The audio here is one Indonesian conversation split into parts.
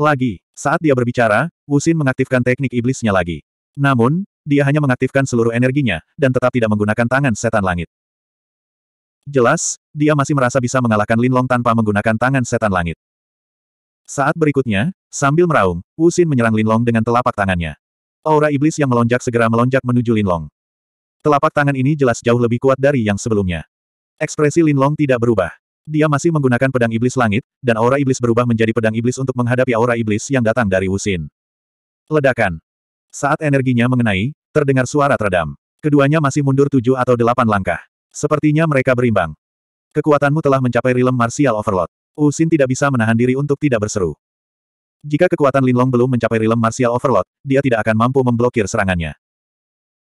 Lagi, saat dia berbicara, Wusin mengaktifkan teknik iblisnya lagi. Namun, dia hanya mengaktifkan seluruh energinya, dan tetap tidak menggunakan tangan setan langit. Jelas, dia masih merasa bisa mengalahkan Linlong tanpa menggunakan tangan setan langit. Saat berikutnya, sambil meraung, Wusin menyerang Linlong dengan telapak tangannya. Aura iblis yang melonjak segera melonjak menuju Linlong. Telapak tangan ini jelas jauh lebih kuat dari yang sebelumnya. Ekspresi Linlong tidak berubah. Dia masih menggunakan pedang iblis langit, dan aura iblis berubah menjadi pedang iblis untuk menghadapi aura iblis yang datang dari Wusin. Ledakan. Saat energinya mengenai, terdengar suara teredam. Keduanya masih mundur tujuh atau delapan langkah. Sepertinya mereka berimbang. Kekuatanmu telah mencapai rilem martial overload. Usin tidak bisa menahan diri untuk tidak berseru. Jika kekuatan Linlong belum mencapai rilem martial overload, dia tidak akan mampu memblokir serangannya.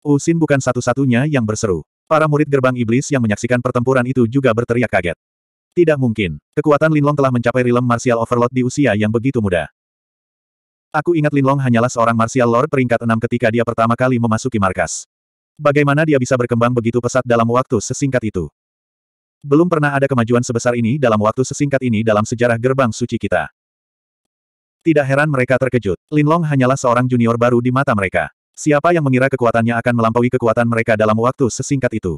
Usin bukan satu-satunya yang berseru. Para murid gerbang iblis yang menyaksikan pertempuran itu juga berteriak kaget. Tidak mungkin. Kekuatan Linlong telah mencapai realm martial overload di usia yang begitu muda. Aku ingat Linlong hanyalah seorang martial lord peringkat enam ketika dia pertama kali memasuki markas. Bagaimana dia bisa berkembang begitu pesat dalam waktu sesingkat itu? Belum pernah ada kemajuan sebesar ini dalam waktu sesingkat ini dalam sejarah gerbang suci kita. Tidak heran mereka terkejut. Linlong hanyalah seorang junior baru di mata mereka. Siapa yang mengira kekuatannya akan melampaui kekuatan mereka dalam waktu sesingkat itu?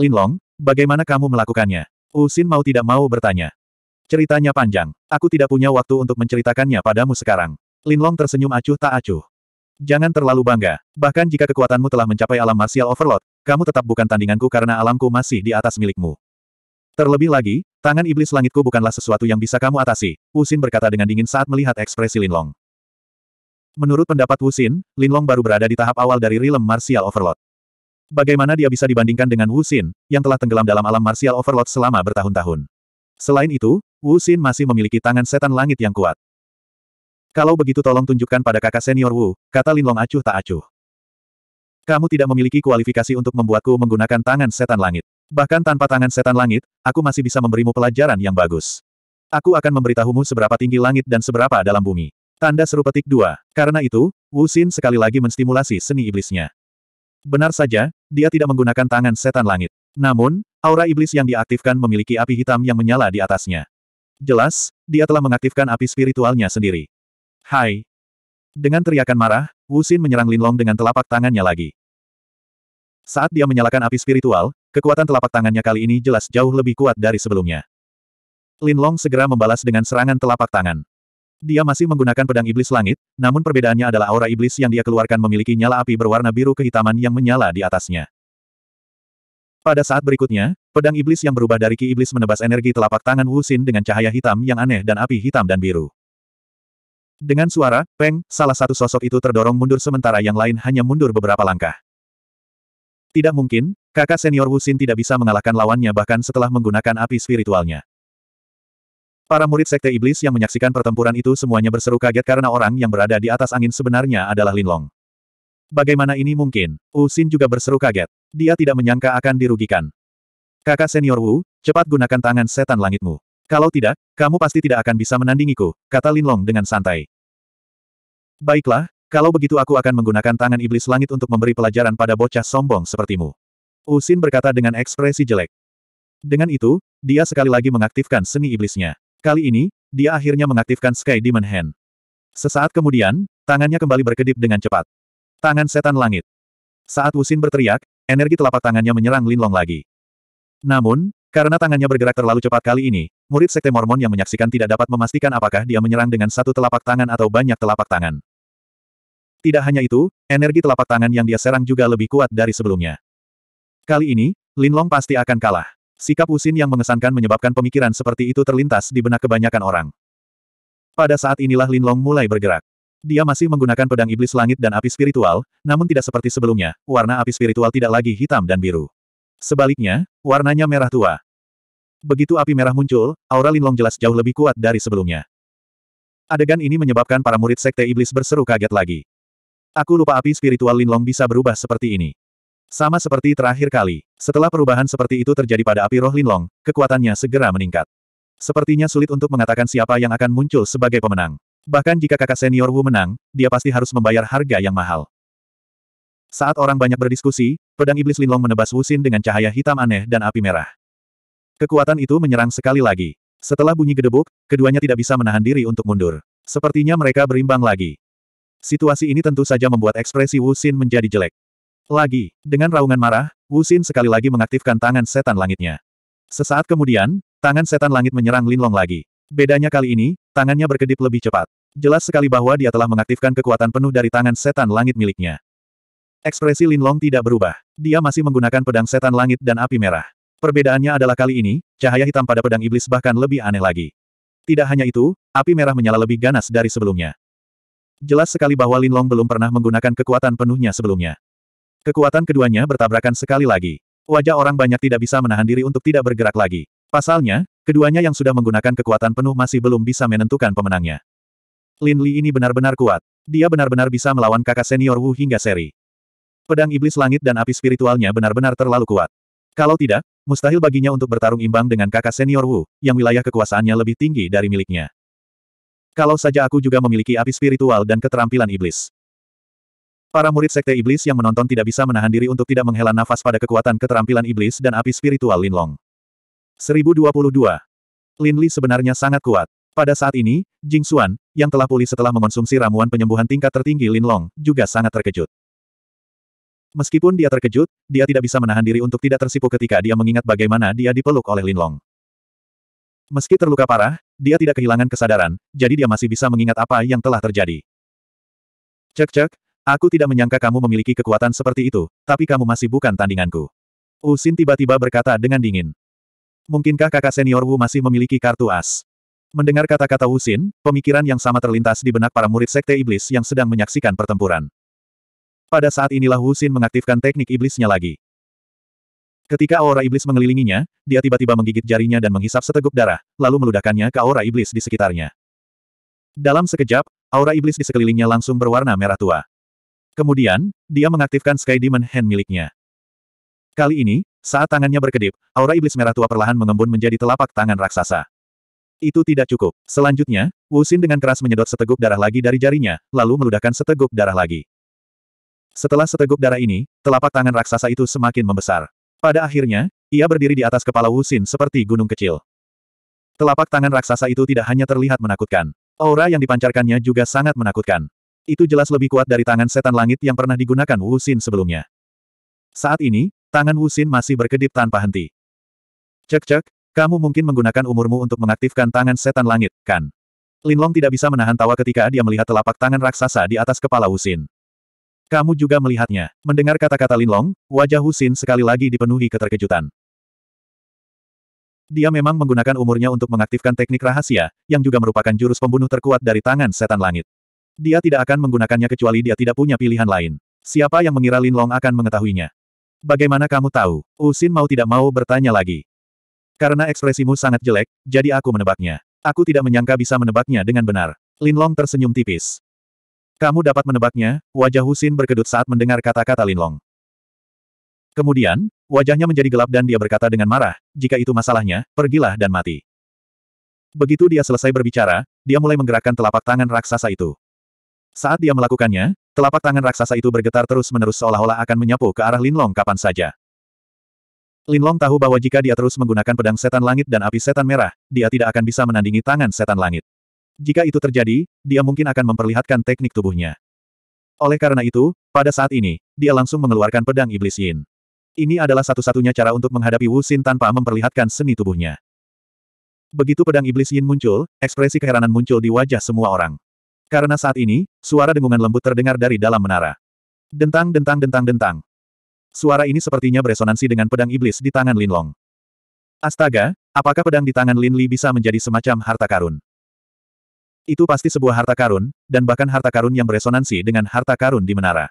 Linlong, bagaimana kamu melakukannya? Usin mau tidak mau bertanya. Ceritanya panjang. Aku tidak punya waktu untuk menceritakannya padamu sekarang. Linlong tersenyum acuh tak acuh. Jangan terlalu bangga. Bahkan jika kekuatanmu telah mencapai alam martial overload, kamu tetap bukan tandinganku karena alamku masih di atas milikmu. Terlebih lagi, tangan iblis langitku bukanlah sesuatu yang bisa kamu atasi, Usin berkata dengan dingin saat melihat ekspresi Linlong. Menurut pendapat Wusin, Linlong baru berada di tahap awal dari realm martial overload. Bagaimana dia bisa dibandingkan dengan Wu Xin, yang telah tenggelam dalam alam martial overload selama bertahun-tahun. Selain itu, Wu Xin masih memiliki tangan setan langit yang kuat. Kalau begitu tolong tunjukkan pada kakak senior Wu, kata Lin Long acuh tak acuh. Kamu tidak memiliki kualifikasi untuk membuatku menggunakan tangan setan langit. Bahkan tanpa tangan setan langit, aku masih bisa memberimu pelajaran yang bagus. Aku akan memberitahumu seberapa tinggi langit dan seberapa dalam bumi. Tanda seru petik dua. Karena itu, Wu Xin sekali lagi menstimulasi seni iblisnya. Benar saja, dia tidak menggunakan tangan setan langit. Namun, aura iblis yang diaktifkan memiliki api hitam yang menyala di atasnya. Jelas, dia telah mengaktifkan api spiritualnya sendiri. Hai! Dengan teriakan marah, Wu Xin menyerang Linlong dengan telapak tangannya lagi. Saat dia menyalakan api spiritual, kekuatan telapak tangannya kali ini jelas jauh lebih kuat dari sebelumnya. Linlong segera membalas dengan serangan telapak tangan. Dia masih menggunakan pedang iblis langit, namun perbedaannya adalah aura iblis yang dia keluarkan memiliki nyala api berwarna biru kehitaman yang menyala di atasnya. Pada saat berikutnya, pedang iblis yang berubah dari ki iblis menebas energi telapak tangan Wu Xin dengan cahaya hitam yang aneh dan api hitam dan biru. Dengan suara, peng, salah satu sosok itu terdorong mundur sementara yang lain hanya mundur beberapa langkah. Tidak mungkin, kakak senior Wu Xin tidak bisa mengalahkan lawannya bahkan setelah menggunakan api spiritualnya. Para murid Sekte Iblis yang menyaksikan pertempuran itu semuanya berseru kaget karena orang yang berada di atas angin sebenarnya adalah Linlong. Bagaimana ini mungkin? Wu Xin juga berseru kaget. Dia tidak menyangka akan dirugikan. Kakak senior Wu, cepat gunakan tangan setan langitmu. Kalau tidak, kamu pasti tidak akan bisa menandingiku, kata Linlong dengan santai. Baiklah, kalau begitu aku akan menggunakan tangan iblis langit untuk memberi pelajaran pada bocah sombong sepertimu. Usin berkata dengan ekspresi jelek. Dengan itu, dia sekali lagi mengaktifkan seni iblisnya. Kali ini, dia akhirnya mengaktifkan Sky Demon Hand. Sesaat kemudian, tangannya kembali berkedip dengan cepat. Tangan setan langit. Saat Wusin berteriak, energi telapak tangannya menyerang Linlong lagi. Namun, karena tangannya bergerak terlalu cepat kali ini, murid Sekte Mormon yang menyaksikan tidak dapat memastikan apakah dia menyerang dengan satu telapak tangan atau banyak telapak tangan. Tidak hanya itu, energi telapak tangan yang dia serang juga lebih kuat dari sebelumnya. Kali ini, Linlong pasti akan kalah. Sikap Usin yang mengesankan menyebabkan pemikiran seperti itu terlintas di benak kebanyakan orang. Pada saat inilah Linlong mulai bergerak. Dia masih menggunakan pedang iblis langit dan api spiritual, namun tidak seperti sebelumnya, warna api spiritual tidak lagi hitam dan biru. Sebaliknya, warnanya merah tua. Begitu api merah muncul, aura Linlong jelas jauh lebih kuat dari sebelumnya. Adegan ini menyebabkan para murid sekte iblis berseru kaget lagi. Aku lupa api spiritual Linlong bisa berubah seperti ini. Sama seperti terakhir kali, setelah perubahan seperti itu terjadi pada api roh Linlong, kekuatannya segera meningkat. Sepertinya sulit untuk mengatakan siapa yang akan muncul sebagai pemenang. Bahkan jika kakak senior Wu menang, dia pasti harus membayar harga yang mahal. Saat orang banyak berdiskusi, pedang iblis Linlong menebas Wu Xin dengan cahaya hitam aneh dan api merah. Kekuatan itu menyerang sekali lagi. Setelah bunyi gedebuk, keduanya tidak bisa menahan diri untuk mundur. Sepertinya mereka berimbang lagi. Situasi ini tentu saja membuat ekspresi Wu Xin menjadi jelek. Lagi, dengan raungan marah, Wu Xin sekali lagi mengaktifkan tangan setan langitnya. Sesaat kemudian, tangan setan langit menyerang Linlong lagi. Bedanya kali ini, tangannya berkedip lebih cepat. Jelas sekali bahwa dia telah mengaktifkan kekuatan penuh dari tangan setan langit miliknya. Ekspresi Linlong tidak berubah. Dia masih menggunakan pedang setan langit dan api merah. Perbedaannya adalah kali ini, cahaya hitam pada pedang iblis bahkan lebih aneh lagi. Tidak hanya itu, api merah menyala lebih ganas dari sebelumnya. Jelas sekali bahwa Linlong belum pernah menggunakan kekuatan penuhnya sebelumnya. Kekuatan keduanya bertabrakan sekali lagi. Wajah orang banyak tidak bisa menahan diri untuk tidak bergerak lagi. Pasalnya, keduanya yang sudah menggunakan kekuatan penuh masih belum bisa menentukan pemenangnya. Lin Li ini benar-benar kuat. Dia benar-benar bisa melawan kakak senior Wu hingga seri. Pedang iblis langit dan api spiritualnya benar-benar terlalu kuat. Kalau tidak, mustahil baginya untuk bertarung imbang dengan kakak senior Wu, yang wilayah kekuasaannya lebih tinggi dari miliknya. Kalau saja aku juga memiliki api spiritual dan keterampilan iblis. Para murid sekte iblis yang menonton tidak bisa menahan diri untuk tidak menghela nafas pada kekuatan keterampilan iblis dan api spiritual Linlong. 1022. Lin Li sebenarnya sangat kuat. Pada saat ini, Jing Xuan, yang telah pulih setelah mengonsumsi ramuan penyembuhan tingkat tertinggi Lin Long, juga sangat terkejut. Meskipun dia terkejut, dia tidak bisa menahan diri untuk tidak tersipu ketika dia mengingat bagaimana dia dipeluk oleh Lin Long. Meski terluka parah, dia tidak kehilangan kesadaran, jadi dia masih bisa mengingat apa yang telah terjadi. Cek-cek, Aku tidak menyangka kamu memiliki kekuatan seperti itu, tapi kamu masih bukan tandinganku. Usin tiba-tiba berkata dengan dingin. Mungkinkah kakak senior Wu masih memiliki kartu as? Mendengar kata-kata Usin, pemikiran yang sama terlintas di benak para murid Sekte Iblis yang sedang menyaksikan pertempuran. Pada saat inilah Usin mengaktifkan teknik iblisnya lagi. Ketika aura iblis mengelilinginya, dia tiba-tiba menggigit jarinya dan menghisap seteguk darah, lalu meludahkannya ke aura iblis di sekitarnya. Dalam sekejap, aura iblis di sekelilingnya langsung berwarna merah tua. Kemudian, dia mengaktifkan Sky Demon Hand miliknya. Kali ini, saat tangannya berkedip, aura iblis merah tua perlahan mengembun menjadi telapak tangan raksasa. Itu tidak cukup. Selanjutnya, Wusin dengan keras menyedot seteguk darah lagi dari jarinya, lalu meludahkan seteguk darah lagi. Setelah seteguk darah ini, telapak tangan raksasa itu semakin membesar. Pada akhirnya, ia berdiri di atas kepala Wusin seperti gunung kecil. Telapak tangan raksasa itu tidak hanya terlihat menakutkan. Aura yang dipancarkannya juga sangat menakutkan. Itu jelas lebih kuat dari tangan setan langit yang pernah digunakan Wu Xin sebelumnya. Saat ini, tangan Wu Xin masih berkedip tanpa henti. Cek-cek, kamu mungkin menggunakan umurmu untuk mengaktifkan tangan setan langit, kan? Linlong tidak bisa menahan tawa ketika dia melihat telapak tangan raksasa di atas kepala Wu Xin. Kamu juga melihatnya. Mendengar kata-kata Linlong, wajah Wu Xin sekali lagi dipenuhi keterkejutan. Dia memang menggunakan umurnya untuk mengaktifkan teknik rahasia, yang juga merupakan jurus pembunuh terkuat dari tangan setan langit. Dia tidak akan menggunakannya kecuali dia tidak punya pilihan lain. Siapa yang mengira Lin Long akan mengetahuinya? Bagaimana kamu tahu? Usin mau tidak mau bertanya lagi. Karena ekspresimu sangat jelek, jadi aku menebaknya. Aku tidak menyangka bisa menebaknya dengan benar. Lin Long tersenyum tipis. Kamu dapat menebaknya, wajah Husin berkedut saat mendengar kata-kata Lin Long. Kemudian, wajahnya menjadi gelap dan dia berkata dengan marah, jika itu masalahnya, pergilah dan mati. Begitu dia selesai berbicara, dia mulai menggerakkan telapak tangan raksasa itu. Saat dia melakukannya, telapak tangan raksasa itu bergetar terus-menerus seolah-olah akan menyapu ke arah Linlong kapan saja. Linlong tahu bahwa jika dia terus menggunakan pedang setan langit dan api setan merah, dia tidak akan bisa menandingi tangan setan langit. Jika itu terjadi, dia mungkin akan memperlihatkan teknik tubuhnya. Oleh karena itu, pada saat ini, dia langsung mengeluarkan pedang iblis Yin. Ini adalah satu-satunya cara untuk menghadapi Wu Xin tanpa memperlihatkan seni tubuhnya. Begitu pedang iblis Yin muncul, ekspresi keheranan muncul di wajah semua orang. Karena saat ini, suara dengungan lembut terdengar dari dalam menara. Dentang dentang dentang dentang. Suara ini sepertinya beresonansi dengan pedang iblis di tangan Lin Long. Astaga, apakah pedang di tangan Lin Li bisa menjadi semacam harta karun? Itu pasti sebuah harta karun, dan bahkan harta karun yang beresonansi dengan harta karun di menara.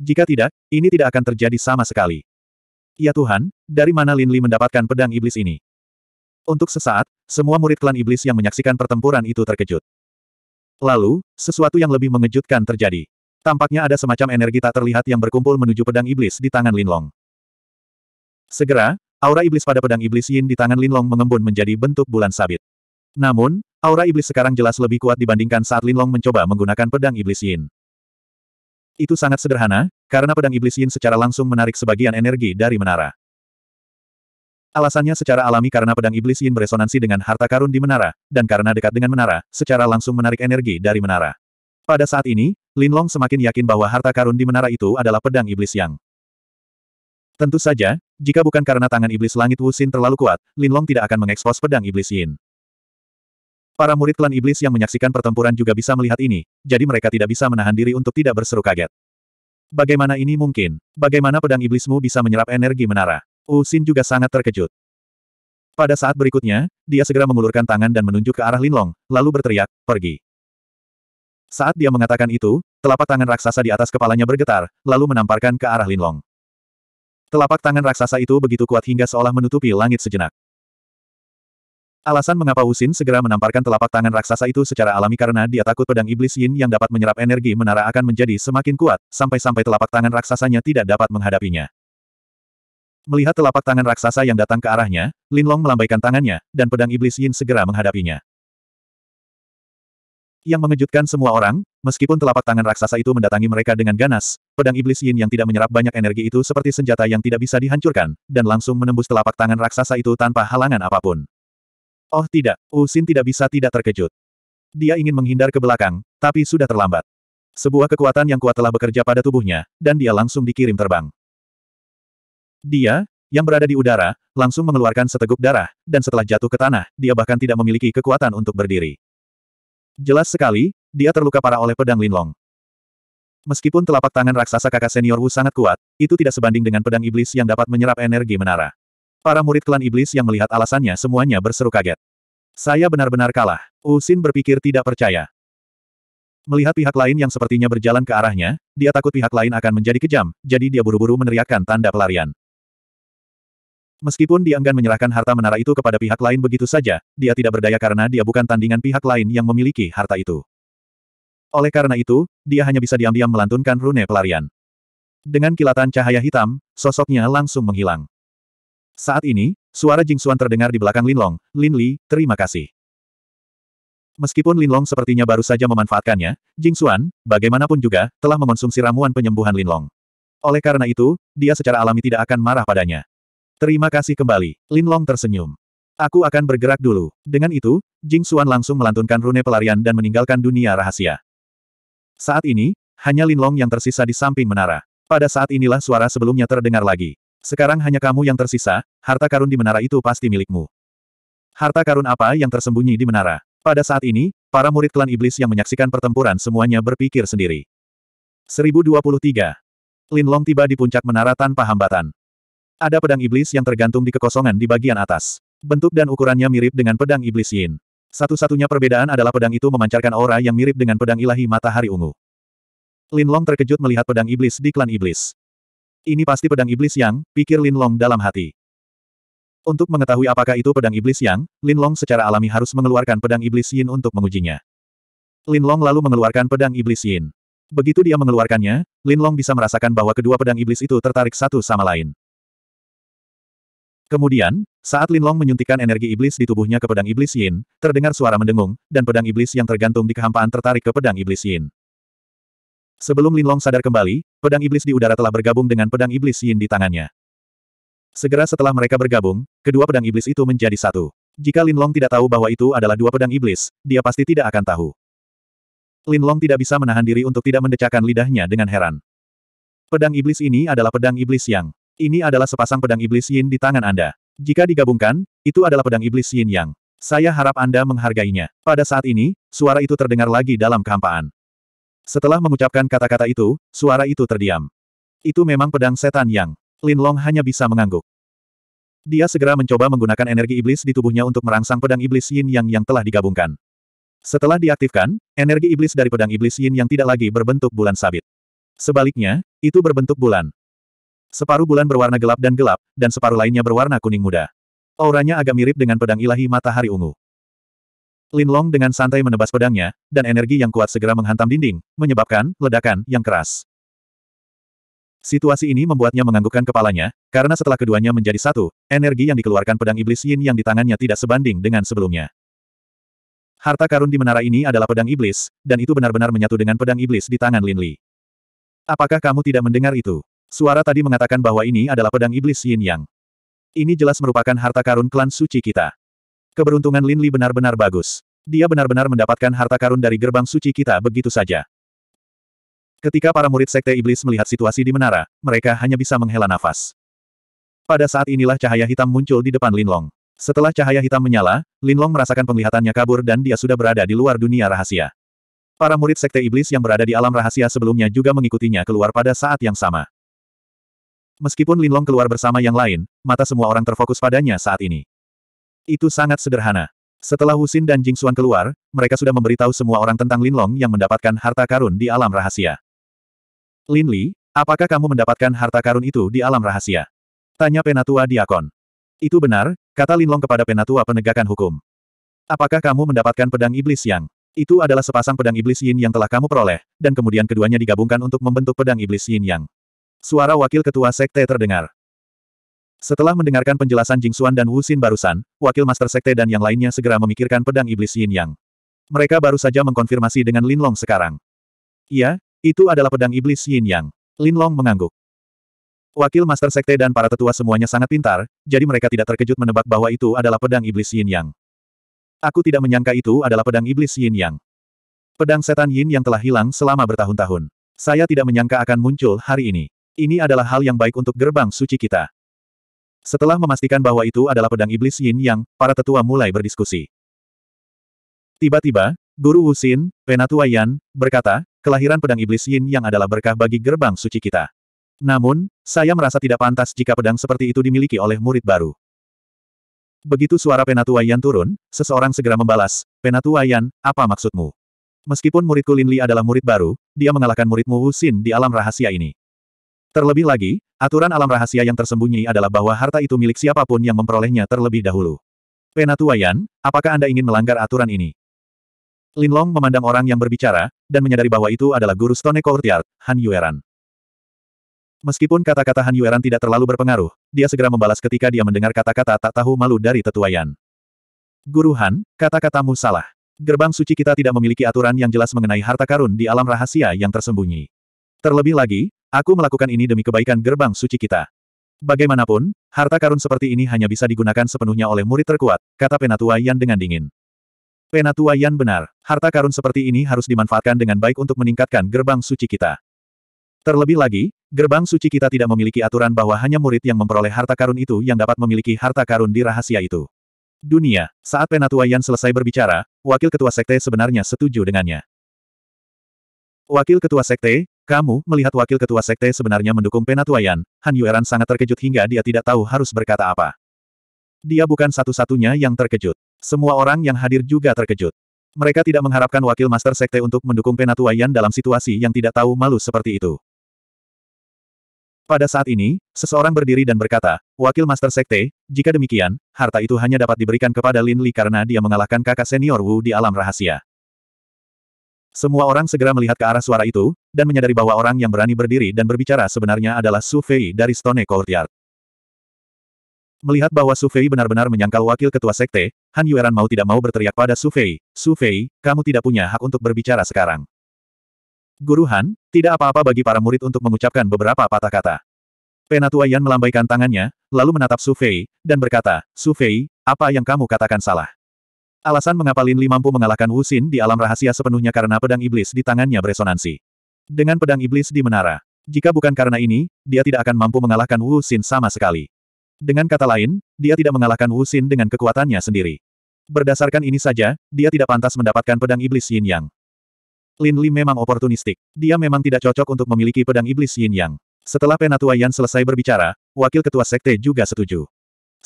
Jika tidak, ini tidak akan terjadi sama sekali. Ya Tuhan, dari mana Lin Li mendapatkan pedang iblis ini? Untuk sesaat, semua murid klan iblis yang menyaksikan pertempuran itu terkejut. Lalu, sesuatu yang lebih mengejutkan terjadi. Tampaknya ada semacam energi tak terlihat yang berkumpul menuju pedang iblis di tangan Linlong. Segera, aura iblis pada pedang iblis Yin di tangan Linlong mengembun menjadi bentuk bulan sabit. Namun, aura iblis sekarang jelas lebih kuat dibandingkan saat Linlong mencoba menggunakan pedang iblis Yin. Itu sangat sederhana, karena pedang iblis Yin secara langsung menarik sebagian energi dari menara. Alasannya secara alami karena pedang iblis Yin beresonansi dengan harta karun di menara, dan karena dekat dengan menara, secara langsung menarik energi dari menara. Pada saat ini, Lin Long semakin yakin bahwa harta karun di menara itu adalah pedang iblis Yang. Tentu saja, jika bukan karena tangan iblis langit Wu Xin terlalu kuat, Lin Long tidak akan mengekspos pedang iblis Yin. Para murid klan iblis yang menyaksikan pertempuran juga bisa melihat ini, jadi mereka tidak bisa menahan diri untuk tidak berseru kaget. Bagaimana ini mungkin? Bagaimana pedang iblismu bisa menyerap energi menara? Usin juga sangat terkejut. Pada saat berikutnya, dia segera mengulurkan tangan dan menunjuk ke arah Linlong, lalu berteriak, pergi. Saat dia mengatakan itu, telapak tangan raksasa di atas kepalanya bergetar, lalu menamparkan ke arah Linlong. Telapak tangan raksasa itu begitu kuat hingga seolah menutupi langit sejenak. Alasan mengapa Usin segera menamparkan telapak tangan raksasa itu secara alami karena dia takut pedang iblis yin yang dapat menyerap energi menara akan menjadi semakin kuat, sampai-sampai telapak tangan raksasanya tidak dapat menghadapinya. Melihat telapak tangan raksasa yang datang ke arahnya, Lin Long melambaikan tangannya, dan pedang iblis Yin segera menghadapinya. Yang mengejutkan semua orang, meskipun telapak tangan raksasa itu mendatangi mereka dengan ganas, pedang iblis Yin yang tidak menyerap banyak energi itu seperti senjata yang tidak bisa dihancurkan, dan langsung menembus telapak tangan raksasa itu tanpa halangan apapun. Oh tidak, Usin tidak bisa tidak terkejut. Dia ingin menghindar ke belakang, tapi sudah terlambat. Sebuah kekuatan yang kuat telah bekerja pada tubuhnya, dan dia langsung dikirim terbang. Dia, yang berada di udara, langsung mengeluarkan seteguk darah, dan setelah jatuh ke tanah, dia bahkan tidak memiliki kekuatan untuk berdiri. Jelas sekali, dia terluka parah oleh pedang Linlong. Meskipun telapak tangan raksasa kakak senior Wu sangat kuat, itu tidak sebanding dengan pedang iblis yang dapat menyerap energi menara. Para murid klan iblis yang melihat alasannya semuanya berseru kaget. Saya benar-benar kalah. Wu Xin berpikir tidak percaya. Melihat pihak lain yang sepertinya berjalan ke arahnya, dia takut pihak lain akan menjadi kejam, jadi dia buru-buru meneriakkan tanda pelarian. Meskipun dia enggan menyerahkan harta menara itu kepada pihak lain begitu saja, dia tidak berdaya karena dia bukan tandingan pihak lain yang memiliki harta itu. Oleh karena itu, dia hanya bisa diam-diam melantunkan rune pelarian. Dengan kilatan cahaya hitam, sosoknya langsung menghilang. Saat ini, suara Jing Xuan terdengar di belakang Linlong, Lin Li, terima kasih. Meskipun Linlong sepertinya baru saja memanfaatkannya, Jing Xuan, bagaimanapun juga, telah mengonsumsi ramuan penyembuhan Linlong. Oleh karena itu, dia secara alami tidak akan marah padanya. Terima kasih kembali. Lin Long tersenyum. Aku akan bergerak dulu. Dengan itu, Jing Xuan langsung melantunkan rune pelarian dan meninggalkan dunia rahasia. Saat ini, hanya Lin Long yang tersisa di samping menara. Pada saat inilah suara sebelumnya terdengar lagi. Sekarang hanya kamu yang tersisa, harta karun di menara itu pasti milikmu. Harta karun apa yang tersembunyi di menara? Pada saat ini, para murid klan iblis yang menyaksikan pertempuran semuanya berpikir sendiri. 1023. Lin Long tiba di puncak menara tanpa hambatan. Ada pedang iblis yang tergantung di kekosongan di bagian atas. Bentuk dan ukurannya mirip dengan pedang iblis Yin. Satu-satunya perbedaan adalah pedang itu memancarkan aura yang mirip dengan pedang ilahi matahari ungu. Lin Long terkejut melihat pedang iblis di klan iblis. Ini pasti pedang iblis yang, pikir Lin Long dalam hati. Untuk mengetahui apakah itu pedang iblis yang, Lin Long secara alami harus mengeluarkan pedang iblis Yin untuk mengujinya. Lin Long lalu mengeluarkan pedang iblis Yin. Begitu dia mengeluarkannya, Lin Long bisa merasakan bahwa kedua pedang iblis itu tertarik satu sama lain. Kemudian, saat Lin Long menyuntikkan energi iblis di tubuhnya ke pedang iblis Yin, terdengar suara mendengung, dan pedang iblis yang tergantung di kehampaan tertarik ke pedang iblis Yin. Sebelum Lin Long sadar kembali, pedang iblis di udara telah bergabung dengan pedang iblis Yin di tangannya. Segera setelah mereka bergabung, kedua pedang iblis itu menjadi satu. Jika Lin Long tidak tahu bahwa itu adalah dua pedang iblis, dia pasti tidak akan tahu. Lin Long tidak bisa menahan diri untuk tidak mendecakkan lidahnya dengan heran. Pedang iblis ini adalah pedang iblis yang ini adalah sepasang pedang iblis yin di tangan Anda. Jika digabungkan, itu adalah pedang iblis yin yang. Saya harap Anda menghargainya. Pada saat ini, suara itu terdengar lagi dalam kehampaan. Setelah mengucapkan kata-kata itu, suara itu terdiam. Itu memang pedang setan yang. Lin Long hanya bisa mengangguk. Dia segera mencoba menggunakan energi iblis di tubuhnya untuk merangsang pedang iblis yin yang yang telah digabungkan. Setelah diaktifkan, energi iblis dari pedang iblis yin yang tidak lagi berbentuk bulan sabit. Sebaliknya, itu berbentuk bulan. Separuh bulan berwarna gelap dan gelap, dan separuh lainnya berwarna kuning muda. Auranya agak mirip dengan pedang ilahi matahari ungu. Lin Long dengan santai menebas pedangnya, dan energi yang kuat segera menghantam dinding, menyebabkan ledakan yang keras. Situasi ini membuatnya menganggukkan kepalanya, karena setelah keduanya menjadi satu, energi yang dikeluarkan pedang iblis yin yang di tangannya tidak sebanding dengan sebelumnya. Harta karun di menara ini adalah pedang iblis, dan itu benar-benar menyatu dengan pedang iblis di tangan Lin Li. Apakah kamu tidak mendengar itu? Suara tadi mengatakan bahwa ini adalah pedang iblis Yin Yang. Ini jelas merupakan harta karun klan suci kita. Keberuntungan Lin Li benar-benar bagus. Dia benar-benar mendapatkan harta karun dari gerbang suci kita begitu saja. Ketika para murid sekte iblis melihat situasi di menara, mereka hanya bisa menghela nafas. Pada saat inilah cahaya hitam muncul di depan Lin Long. Setelah cahaya hitam menyala, Lin Long merasakan penglihatannya kabur dan dia sudah berada di luar dunia rahasia. Para murid sekte iblis yang berada di alam rahasia sebelumnya juga mengikutinya keluar pada saat yang sama. Meskipun Linlong keluar bersama yang lain, mata semua orang terfokus padanya saat ini. Itu sangat sederhana. Setelah Husin dan Jing Xuan keluar, mereka sudah memberitahu semua orang tentang Linlong yang mendapatkan harta karun di alam rahasia. Lin Li, apakah kamu mendapatkan harta karun itu di alam rahasia? Tanya Penatua Diakon. Itu benar, kata Linlong kepada Penatua penegakan hukum. Apakah kamu mendapatkan pedang iblis yang itu adalah sepasang pedang iblis yin yang telah kamu peroleh, dan kemudian keduanya digabungkan untuk membentuk pedang iblis yin yang. Suara wakil ketua sekte terdengar. Setelah mendengarkan penjelasan Jing Xuan dan Wu Xin barusan, wakil master sekte dan yang lainnya segera memikirkan pedang iblis Yin Yang. Mereka baru saja mengkonfirmasi dengan Lin Long sekarang. Iya, itu adalah pedang iblis Yin Yang. Lin Long mengangguk. Wakil master sekte dan para tetua semuanya sangat pintar, jadi mereka tidak terkejut menebak bahwa itu adalah pedang iblis Yin Yang. Aku tidak menyangka itu adalah pedang iblis Yin Yang. Pedang setan Yin yang telah hilang selama bertahun-tahun. Saya tidak menyangka akan muncul hari ini. Ini adalah hal yang baik untuk gerbang suci kita. Setelah memastikan bahwa itu adalah pedang iblis Yin Yang, para tetua mulai berdiskusi. Tiba-tiba, Guru Wuxin, Penatua Yan, berkata, kelahiran pedang iblis Yin Yang adalah berkah bagi gerbang suci kita. Namun, saya merasa tidak pantas jika pedang seperti itu dimiliki oleh murid baru. Begitu suara Penatua Yan turun, seseorang segera membalas, Penatua Yan, apa maksudmu? Meskipun muridku Lin Li adalah murid baru, dia mengalahkan muridmu Wuxin di alam rahasia ini. Terlebih lagi, aturan alam rahasia yang tersembunyi adalah bahwa harta itu milik siapapun yang memperolehnya terlebih dahulu. Penatuayan, apakah Anda ingin melanggar aturan ini? Linlong memandang orang yang berbicara, dan menyadari bahwa itu adalah guru Stone Courtyard, Han Yueran. Meskipun kata-kata Han Yueran tidak terlalu berpengaruh, dia segera membalas ketika dia mendengar kata-kata tak tahu malu dari tetuayan. Guru Han, kata-katamu salah. Gerbang suci kita tidak memiliki aturan yang jelas mengenai harta karun di alam rahasia yang tersembunyi. Terlebih lagi, Aku melakukan ini demi kebaikan gerbang suci kita. Bagaimanapun, harta karun seperti ini hanya bisa digunakan sepenuhnya oleh murid terkuat, kata Penatua Yan dengan dingin. Penatua Yan benar, harta karun seperti ini harus dimanfaatkan dengan baik untuk meningkatkan gerbang suci kita. Terlebih lagi, gerbang suci kita tidak memiliki aturan bahwa hanya murid yang memperoleh harta karun itu yang dapat memiliki harta karun di rahasia itu. Dunia, saat Penatua Yan selesai berbicara, wakil ketua sekte sebenarnya setuju dengannya. Wakil Ketua Sekte, kamu melihat Wakil Ketua Sekte sebenarnya mendukung Penatuayan, Han Yueran sangat terkejut hingga dia tidak tahu harus berkata apa. Dia bukan satu-satunya yang terkejut. Semua orang yang hadir juga terkejut. Mereka tidak mengharapkan Wakil Master Sekte untuk mendukung Penatuayan dalam situasi yang tidak tahu malu seperti itu. Pada saat ini, seseorang berdiri dan berkata, Wakil Master Sekte, jika demikian, harta itu hanya dapat diberikan kepada Lin Li karena dia mengalahkan kakak senior Wu di alam rahasia. Semua orang segera melihat ke arah suara itu, dan menyadari bahwa orang yang berani berdiri dan berbicara sebenarnya adalah Su Fei dari Stone Courtyard. Melihat bahwa Su Fei benar-benar menyangkal wakil ketua sekte, Han Yueran mau tidak mau berteriak pada Su Fei, Su Fei, kamu tidak punya hak untuk berbicara sekarang. Guru Han, tidak apa-apa bagi para murid untuk mengucapkan beberapa patah kata. Penatua Yan melambaikan tangannya, lalu menatap Su Fei, dan berkata, Su Fei, apa yang kamu katakan salah? Alasan mengapa Lin Li mampu mengalahkan Wu Xin di alam rahasia sepenuhnya karena pedang iblis di tangannya beresonansi. Dengan pedang iblis di menara. Jika bukan karena ini, dia tidak akan mampu mengalahkan Wu Xin sama sekali. Dengan kata lain, dia tidak mengalahkan Wu Xin dengan kekuatannya sendiri. Berdasarkan ini saja, dia tidak pantas mendapatkan pedang iblis Yin Yang. Lin Li memang oportunistik. Dia memang tidak cocok untuk memiliki pedang iblis Yin Yang. Setelah Penatua Yan selesai berbicara, wakil ketua sekte juga setuju.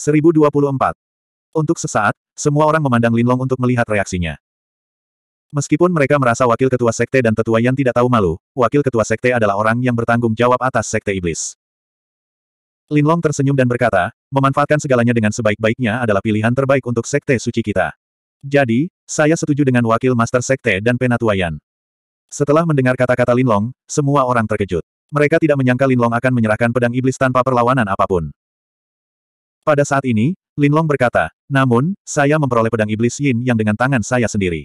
1024. Untuk sesaat, semua orang memandang Linlong untuk melihat reaksinya. Meskipun mereka merasa wakil ketua sekte dan tetua yang tidak tahu malu, wakil ketua sekte adalah orang yang bertanggung jawab atas sekte iblis. Linlong tersenyum dan berkata, memanfaatkan segalanya dengan sebaik-baiknya adalah pilihan terbaik untuk sekte suci kita. Jadi, saya setuju dengan wakil master sekte dan penatuayan. Setelah mendengar kata-kata Linlong, semua orang terkejut. Mereka tidak menyangka Linlong akan menyerahkan pedang iblis tanpa perlawanan apapun. Pada saat ini, Linlong berkata, namun, saya memperoleh pedang iblis yin yang dengan tangan saya sendiri.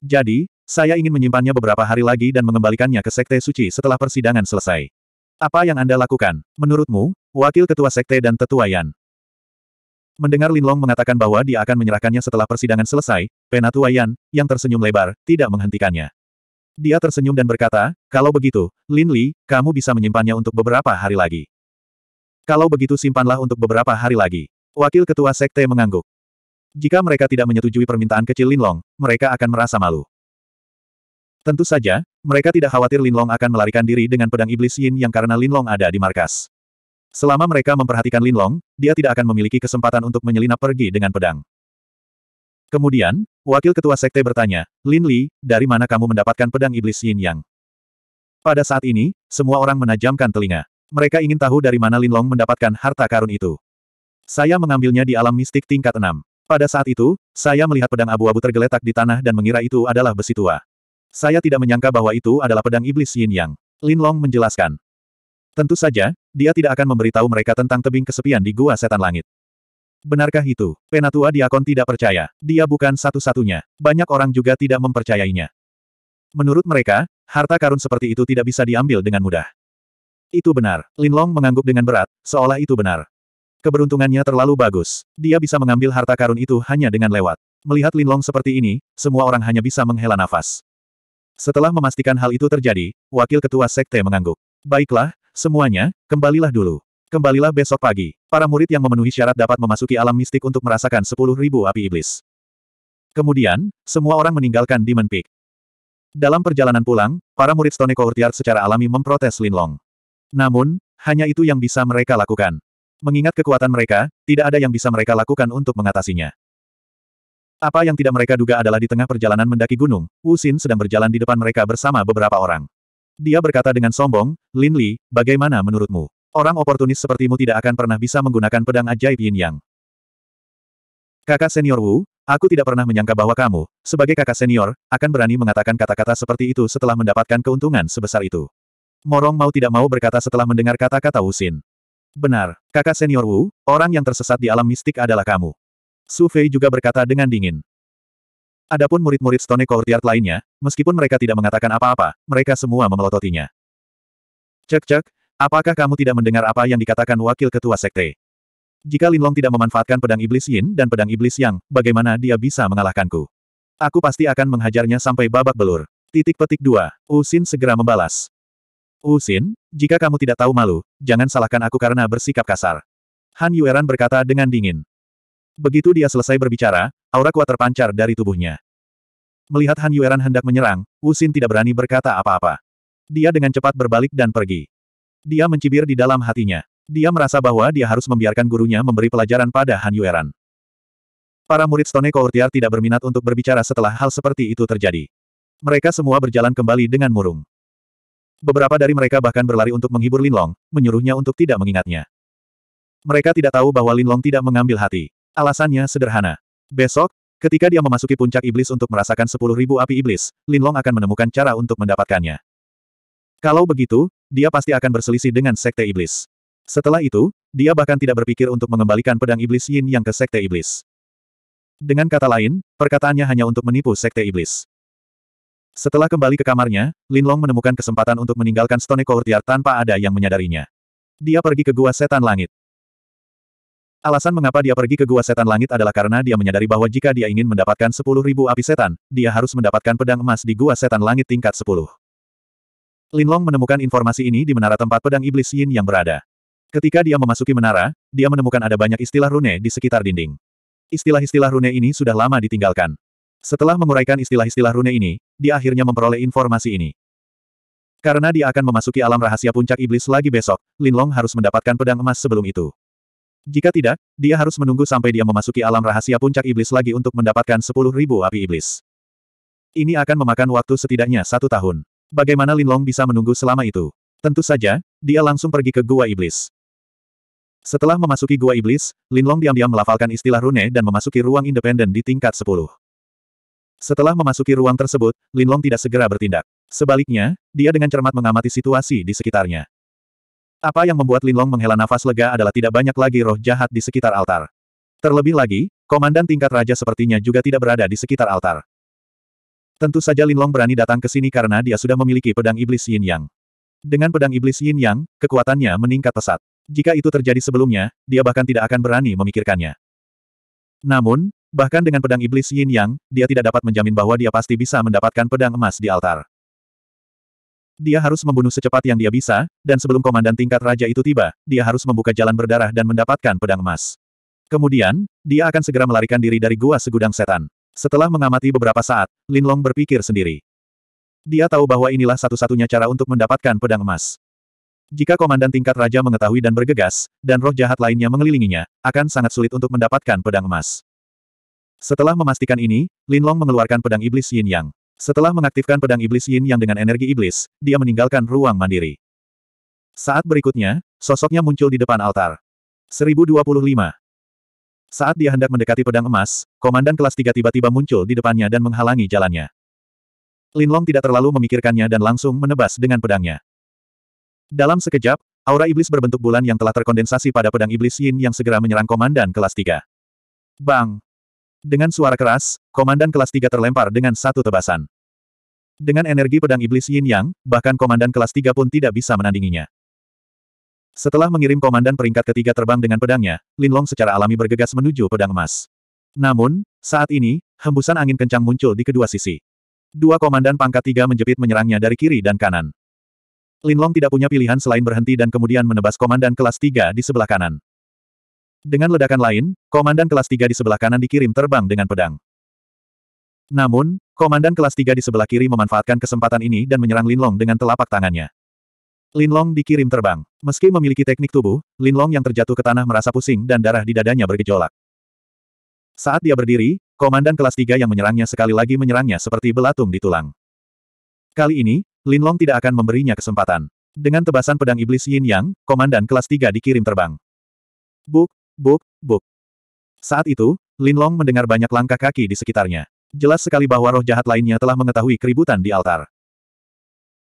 Jadi, saya ingin menyimpannya beberapa hari lagi dan mengembalikannya ke Sekte Suci setelah persidangan selesai. Apa yang Anda lakukan, menurutmu, Wakil Ketua Sekte dan Tetua Yan? Mendengar Linlong mengatakan bahwa dia akan menyerahkannya setelah persidangan selesai, Penatua Yan, yang tersenyum lebar, tidak menghentikannya. Dia tersenyum dan berkata, kalau begitu, Lin Li, kamu bisa menyimpannya untuk beberapa hari lagi. Kalau begitu simpanlah untuk beberapa hari lagi. Wakil ketua sekte mengangguk. Jika mereka tidak menyetujui permintaan kecil Linlong, mereka akan merasa malu. Tentu saja, mereka tidak khawatir Linlong akan melarikan diri dengan pedang iblis Yin yang karena Linlong ada di markas. Selama mereka memperhatikan Linlong, dia tidak akan memiliki kesempatan untuk menyelinap pergi dengan pedang. Kemudian, wakil ketua sekte bertanya, Lin Li, dari mana kamu mendapatkan pedang iblis Yin Yang? Pada saat ini, semua orang menajamkan telinga. Mereka ingin tahu dari mana Lin Long mendapatkan harta karun itu. Saya mengambilnya di alam mistik tingkat 6. Pada saat itu, saya melihat pedang abu-abu tergeletak di tanah dan mengira itu adalah besi tua. Saya tidak menyangka bahwa itu adalah pedang iblis Yin Yang. Lin Long menjelaskan. Tentu saja, dia tidak akan memberitahu mereka tentang tebing kesepian di Gua Setan Langit. Benarkah itu? Penatua Diakon tidak percaya. Dia bukan satu-satunya. Banyak orang juga tidak mempercayainya. Menurut mereka, harta karun seperti itu tidak bisa diambil dengan mudah. Itu benar. Lin Long mengangguk dengan berat, seolah itu benar. Keberuntungannya terlalu bagus. Dia bisa mengambil harta karun itu hanya dengan lewat. Melihat Linlong seperti ini, semua orang hanya bisa menghela nafas. Setelah memastikan hal itu terjadi, wakil ketua sekte mengangguk. Baiklah, semuanya, kembalilah dulu. Kembalilah besok pagi. Para murid yang memenuhi syarat dapat memasuki alam mistik untuk merasakan sepuluh ribu api iblis. Kemudian, semua orang meninggalkan Demon Peak. Dalam perjalanan pulang, para murid Stone Courtyard secara alami memprotes Linlong. Namun, hanya itu yang bisa mereka lakukan. Mengingat kekuatan mereka, tidak ada yang bisa mereka lakukan untuk mengatasinya. Apa yang tidak mereka duga adalah di tengah perjalanan mendaki gunung, Wu Xin sedang berjalan di depan mereka bersama beberapa orang. Dia berkata dengan sombong, Lin Li, bagaimana menurutmu? Orang oportunis sepertimu tidak akan pernah bisa menggunakan pedang ajaib yin yang. Kakak senior Wu, aku tidak pernah menyangka bahwa kamu, sebagai kakak senior, akan berani mengatakan kata-kata seperti itu setelah mendapatkan keuntungan sebesar itu. Morong mau tidak mau berkata setelah mendengar kata-kata Wu Xin. Benar, kakak senior Wu, orang yang tersesat di alam mistik adalah kamu. Su Fei juga berkata dengan dingin. Adapun murid-murid Stone Courtyard lainnya, meskipun mereka tidak mengatakan apa-apa, mereka semua memelototinya. Cek-cek, apakah kamu tidak mendengar apa yang dikatakan wakil ketua sekte? Jika Linlong tidak memanfaatkan pedang iblis Yin dan pedang iblis Yang, bagaimana dia bisa mengalahkanku? Aku pasti akan menghajarnya sampai babak belur. Titik petik 2. Usin segera membalas. Usin, oh, jika kamu tidak tahu malu, jangan salahkan aku karena bersikap kasar. Han Yueran berkata dengan dingin. Begitu dia selesai berbicara, aura kuat terpancar dari tubuhnya. Melihat Han Yueran hendak menyerang, Usin tidak berani berkata apa-apa. Dia dengan cepat berbalik dan pergi. Dia mencibir di dalam hatinya. Dia merasa bahwa dia harus membiarkan gurunya memberi pelajaran pada Han Yueran. Para murid Stone Courtier tidak berminat untuk berbicara setelah hal seperti itu terjadi. Mereka semua berjalan kembali dengan murung. Beberapa dari mereka bahkan berlari untuk menghibur Linlong, menyuruhnya untuk tidak mengingatnya. Mereka tidak tahu bahwa Linlong tidak mengambil hati. Alasannya sederhana. Besok, ketika dia memasuki puncak iblis untuk merasakan sepuluh ribu api iblis, Linlong akan menemukan cara untuk mendapatkannya. Kalau begitu, dia pasti akan berselisih dengan sekte iblis. Setelah itu, dia bahkan tidak berpikir untuk mengembalikan pedang iblis Yin yang ke sekte iblis. Dengan kata lain, perkataannya hanya untuk menipu sekte iblis. Setelah kembali ke kamarnya, Linlong menemukan kesempatan untuk meninggalkan Stone Courtyard tanpa ada yang menyadarinya. Dia pergi ke Gua Setan Langit. Alasan mengapa dia pergi ke Gua Setan Langit adalah karena dia menyadari bahwa jika dia ingin mendapatkan 10.000 api setan, dia harus mendapatkan pedang emas di Gua Setan Langit tingkat 10. Linlong menemukan informasi ini di menara tempat pedang iblis Yin yang berada. Ketika dia memasuki menara, dia menemukan ada banyak istilah rune di sekitar dinding. Istilah-istilah rune ini sudah lama ditinggalkan. Setelah menguraikan istilah-istilah rune ini, dia akhirnya memperoleh informasi ini. Karena dia akan memasuki alam rahasia puncak iblis lagi besok, Linlong harus mendapatkan pedang emas sebelum itu. Jika tidak, dia harus menunggu sampai dia memasuki alam rahasia puncak iblis lagi untuk mendapatkan 10.000 api iblis. Ini akan memakan waktu setidaknya satu tahun. Bagaimana Linlong bisa menunggu selama itu? Tentu saja, dia langsung pergi ke Gua Iblis. Setelah memasuki Gua Iblis, Linlong diam-diam melafalkan istilah rune dan memasuki ruang independen di tingkat 10. Setelah memasuki ruang tersebut, Linlong tidak segera bertindak. Sebaliknya, dia dengan cermat mengamati situasi di sekitarnya. Apa yang membuat Linlong menghela nafas lega adalah tidak banyak lagi roh jahat di sekitar altar. Terlebih lagi, komandan tingkat raja sepertinya juga tidak berada di sekitar altar. Tentu saja Linlong berani datang ke sini karena dia sudah memiliki pedang iblis Yin Yang. Dengan pedang iblis Yin Yang, kekuatannya meningkat pesat. Jika itu terjadi sebelumnya, dia bahkan tidak akan berani memikirkannya. Namun, Bahkan dengan pedang iblis Yin Yang, dia tidak dapat menjamin bahwa dia pasti bisa mendapatkan pedang emas di altar. Dia harus membunuh secepat yang dia bisa, dan sebelum komandan tingkat raja itu tiba, dia harus membuka jalan berdarah dan mendapatkan pedang emas. Kemudian, dia akan segera melarikan diri dari gua segudang setan. Setelah mengamati beberapa saat, Lin Long berpikir sendiri. Dia tahu bahwa inilah satu-satunya cara untuk mendapatkan pedang emas. Jika komandan tingkat raja mengetahui dan bergegas, dan roh jahat lainnya mengelilinginya, akan sangat sulit untuk mendapatkan pedang emas. Setelah memastikan ini, Linlong mengeluarkan pedang iblis Yin Yang. Setelah mengaktifkan pedang iblis Yin Yang dengan energi iblis, dia meninggalkan ruang mandiri. Saat berikutnya, sosoknya muncul di depan altar. 1025. Saat dia hendak mendekati pedang emas, komandan kelas 3 tiba-tiba muncul di depannya dan menghalangi jalannya. Linlong tidak terlalu memikirkannya dan langsung menebas dengan pedangnya. Dalam sekejap, aura iblis berbentuk bulan yang telah terkondensasi pada pedang iblis Yin yang segera menyerang komandan kelas 3. Bang! Dengan suara keras, komandan kelas 3 terlempar dengan satu tebasan. Dengan energi pedang iblis yin yang, bahkan komandan kelas 3 pun tidak bisa menandinginya. Setelah mengirim komandan peringkat ketiga terbang dengan pedangnya, Lin Long secara alami bergegas menuju pedang emas. Namun, saat ini, hembusan angin kencang muncul di kedua sisi. Dua komandan pangkat tiga menjepit menyerangnya dari kiri dan kanan. Lin Long tidak punya pilihan selain berhenti dan kemudian menebas komandan kelas tiga di sebelah kanan. Dengan ledakan lain, komandan kelas 3 di sebelah kanan dikirim terbang dengan pedang. Namun, komandan kelas 3 di sebelah kiri memanfaatkan kesempatan ini dan menyerang Linlong dengan telapak tangannya. Linlong dikirim terbang. Meski memiliki teknik tubuh, Linlong yang terjatuh ke tanah merasa pusing dan darah di dadanya bergejolak. Saat dia berdiri, komandan kelas 3 yang menyerangnya sekali lagi menyerangnya seperti belatung di tulang. Kali ini, Linlong tidak akan memberinya kesempatan. Dengan tebasan pedang iblis Yin Yang, komandan kelas 3 dikirim terbang. Buk, Buk, buk. Saat itu, Linlong mendengar banyak langkah kaki di sekitarnya. Jelas sekali bahwa roh jahat lainnya telah mengetahui keributan di altar.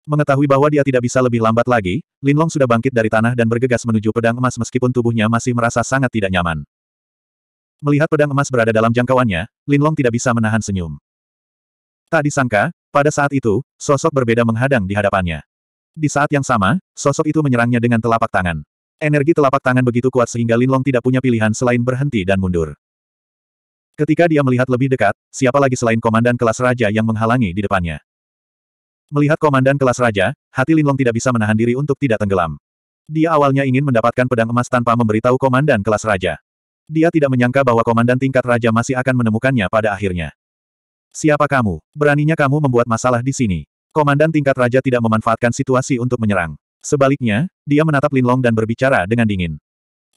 Mengetahui bahwa dia tidak bisa lebih lambat lagi, Linlong sudah bangkit dari tanah dan bergegas menuju pedang emas meskipun tubuhnya masih merasa sangat tidak nyaman. Melihat pedang emas berada dalam jangkauannya, Linlong tidak bisa menahan senyum. Tak disangka, pada saat itu, sosok berbeda menghadang di hadapannya. Di saat yang sama, sosok itu menyerangnya dengan telapak tangan. Energi telapak tangan begitu kuat sehingga Linlong tidak punya pilihan selain berhenti dan mundur. Ketika dia melihat lebih dekat, siapa lagi selain komandan kelas raja yang menghalangi di depannya. Melihat komandan kelas raja, hati Linlong tidak bisa menahan diri untuk tidak tenggelam. Dia awalnya ingin mendapatkan pedang emas tanpa memberitahu komandan kelas raja. Dia tidak menyangka bahwa komandan tingkat raja masih akan menemukannya pada akhirnya. Siapa kamu? Beraninya kamu membuat masalah di sini. Komandan tingkat raja tidak memanfaatkan situasi untuk menyerang. Sebaliknya, dia menatap Linlong dan berbicara dengan dingin.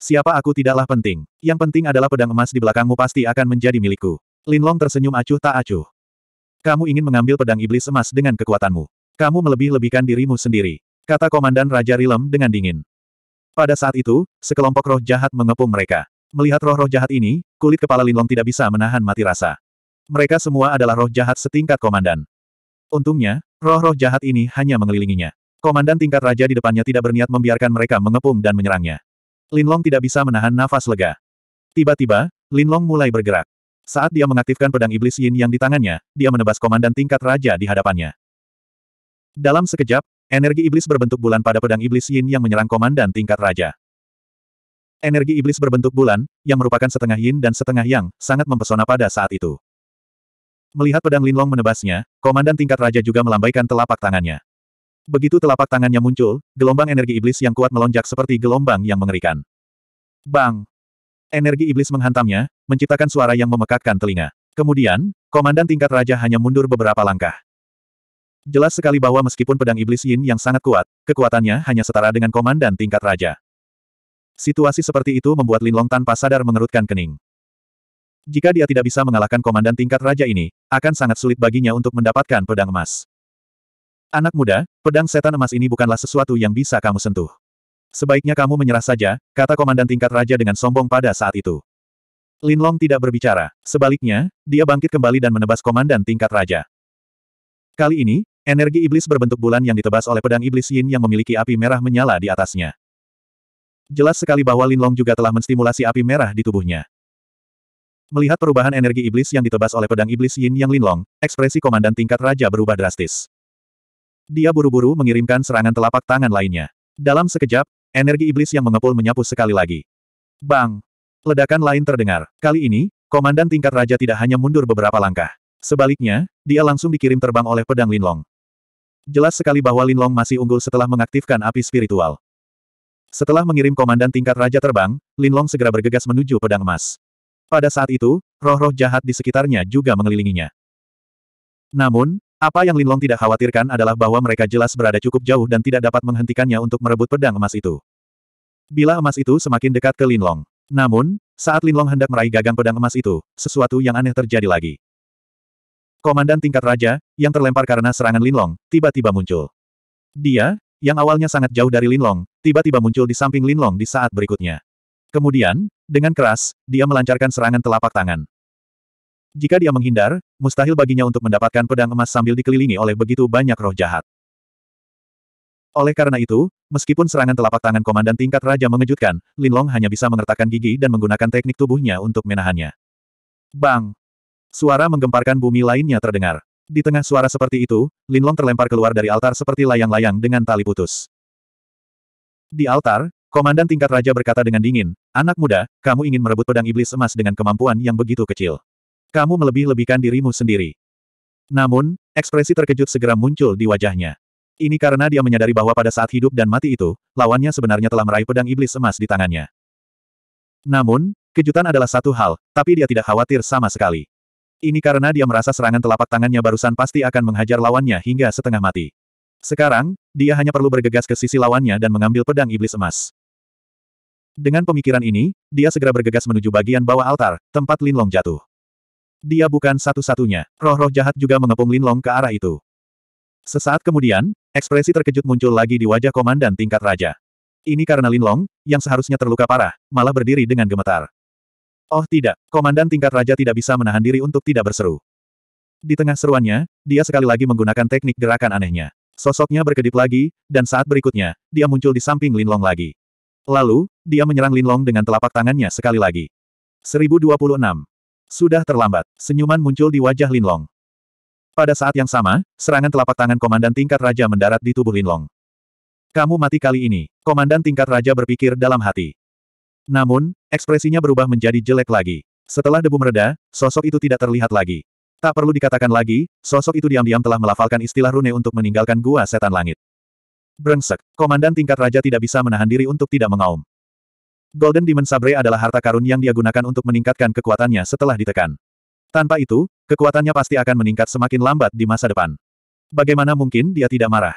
Siapa aku tidaklah penting. Yang penting adalah pedang emas di belakangmu pasti akan menjadi milikku. Linlong tersenyum acuh tak acuh. Kamu ingin mengambil pedang iblis emas dengan kekuatanmu. Kamu melebih-lebihkan dirimu sendiri. Kata Komandan Raja Rilem dengan dingin. Pada saat itu, sekelompok roh jahat mengepung mereka. Melihat roh-roh jahat ini, kulit kepala Linlong tidak bisa menahan mati rasa. Mereka semua adalah roh jahat setingkat komandan. Untungnya, roh-roh jahat ini hanya mengelilinginya. Komandan tingkat raja di depannya tidak berniat membiarkan mereka mengepung dan menyerangnya. Linlong tidak bisa menahan nafas lega. Tiba-tiba, Linlong mulai bergerak. Saat dia mengaktifkan pedang iblis Yin yang di tangannya, dia menebas komandan tingkat raja di hadapannya. Dalam sekejap, energi iblis berbentuk bulan pada pedang iblis Yin yang menyerang komandan tingkat raja. Energi iblis berbentuk bulan, yang merupakan setengah yin dan setengah yang, sangat mempesona pada saat itu. Melihat pedang Linlong menebasnya, komandan tingkat raja juga melambaikan telapak tangannya. Begitu telapak tangannya muncul, gelombang energi iblis yang kuat melonjak seperti gelombang yang mengerikan. Bang! Energi iblis menghantamnya, menciptakan suara yang memekakkan telinga. Kemudian, komandan tingkat raja hanya mundur beberapa langkah. Jelas sekali bahwa meskipun pedang iblis Yin yang sangat kuat, kekuatannya hanya setara dengan komandan tingkat raja. Situasi seperti itu membuat Lin Long tanpa sadar mengerutkan kening. Jika dia tidak bisa mengalahkan komandan tingkat raja ini, akan sangat sulit baginya untuk mendapatkan pedang emas. Anak muda, pedang setan emas ini bukanlah sesuatu yang bisa kamu sentuh. Sebaiknya kamu menyerah saja, kata komandan tingkat raja dengan sombong pada saat itu. Lin Long tidak berbicara. Sebaliknya, dia bangkit kembali dan menebas komandan tingkat raja. Kali ini, energi iblis berbentuk bulan yang ditebas oleh pedang iblis Yin yang memiliki api merah menyala di atasnya. Jelas sekali bahwa Lin Long juga telah menstimulasi api merah di tubuhnya. Melihat perubahan energi iblis yang ditebas oleh pedang iblis Yin Yang Lin Long, ekspresi komandan tingkat raja berubah drastis. Dia buru-buru mengirimkan serangan telapak tangan lainnya. Dalam sekejap, energi iblis yang mengepul menyapu sekali lagi. Bang! Ledakan lain terdengar. Kali ini, komandan tingkat raja tidak hanya mundur beberapa langkah. Sebaliknya, dia langsung dikirim terbang oleh pedang Linlong. Jelas sekali bahwa Linlong masih unggul setelah mengaktifkan api spiritual. Setelah mengirim komandan tingkat raja terbang, Linlong segera bergegas menuju pedang emas. Pada saat itu, roh-roh jahat di sekitarnya juga mengelilinginya. Namun, apa yang Linlong tidak khawatirkan adalah bahwa mereka jelas berada cukup jauh dan tidak dapat menghentikannya untuk merebut pedang emas itu. Bila emas itu semakin dekat ke Linlong. Namun, saat Linlong hendak meraih gagang pedang emas itu, sesuatu yang aneh terjadi lagi. Komandan tingkat raja, yang terlempar karena serangan Linlong, tiba-tiba muncul. Dia, yang awalnya sangat jauh dari Linlong, tiba-tiba muncul di samping Linlong di saat berikutnya. Kemudian, dengan keras, dia melancarkan serangan telapak tangan. Jika dia menghindar, mustahil baginya untuk mendapatkan pedang emas sambil dikelilingi oleh begitu banyak roh jahat. Oleh karena itu, meskipun serangan telapak tangan komandan tingkat raja mengejutkan, Linlong hanya bisa mengertakkan gigi dan menggunakan teknik tubuhnya untuk menahannya. Bang! Suara menggemparkan bumi lainnya terdengar. Di tengah suara seperti itu, Linlong terlempar keluar dari altar seperti layang-layang dengan tali putus. Di altar, komandan tingkat raja berkata dengan dingin, Anak muda, kamu ingin merebut pedang iblis emas dengan kemampuan yang begitu kecil. Kamu melebih-lebihkan dirimu sendiri. Namun, ekspresi terkejut segera muncul di wajahnya. Ini karena dia menyadari bahwa pada saat hidup dan mati itu, lawannya sebenarnya telah meraih pedang iblis emas di tangannya. Namun, kejutan adalah satu hal, tapi dia tidak khawatir sama sekali. Ini karena dia merasa serangan telapak tangannya barusan pasti akan menghajar lawannya hingga setengah mati. Sekarang, dia hanya perlu bergegas ke sisi lawannya dan mengambil pedang iblis emas. Dengan pemikiran ini, dia segera bergegas menuju bagian bawah altar, tempat Linlong jatuh. Dia bukan satu-satunya. Roh-roh jahat juga mengepung Linlong ke arah itu. Sesaat kemudian, ekspresi terkejut muncul lagi di wajah komandan tingkat raja. Ini karena Linlong, yang seharusnya terluka parah, malah berdiri dengan gemetar. Oh tidak, komandan tingkat raja tidak bisa menahan diri untuk tidak berseru. Di tengah seruannya, dia sekali lagi menggunakan teknik gerakan anehnya. Sosoknya berkedip lagi, dan saat berikutnya, dia muncul di samping Linlong lagi. Lalu, dia menyerang Linlong dengan telapak tangannya sekali lagi. 1026 sudah terlambat, senyuman muncul di wajah Linlong. Pada saat yang sama, serangan telapak tangan komandan tingkat raja mendarat di tubuh Linlong. Kamu mati kali ini, komandan tingkat raja berpikir dalam hati. Namun, ekspresinya berubah menjadi jelek lagi. Setelah debu mereda, sosok itu tidak terlihat lagi. Tak perlu dikatakan lagi, sosok itu diam-diam telah melafalkan istilah rune untuk meninggalkan gua setan langit. Brengsek, komandan tingkat raja tidak bisa menahan diri untuk tidak mengaum. Golden Demon Sabre adalah harta karun yang dia gunakan untuk meningkatkan kekuatannya setelah ditekan. Tanpa itu, kekuatannya pasti akan meningkat semakin lambat di masa depan. Bagaimana mungkin dia tidak marah?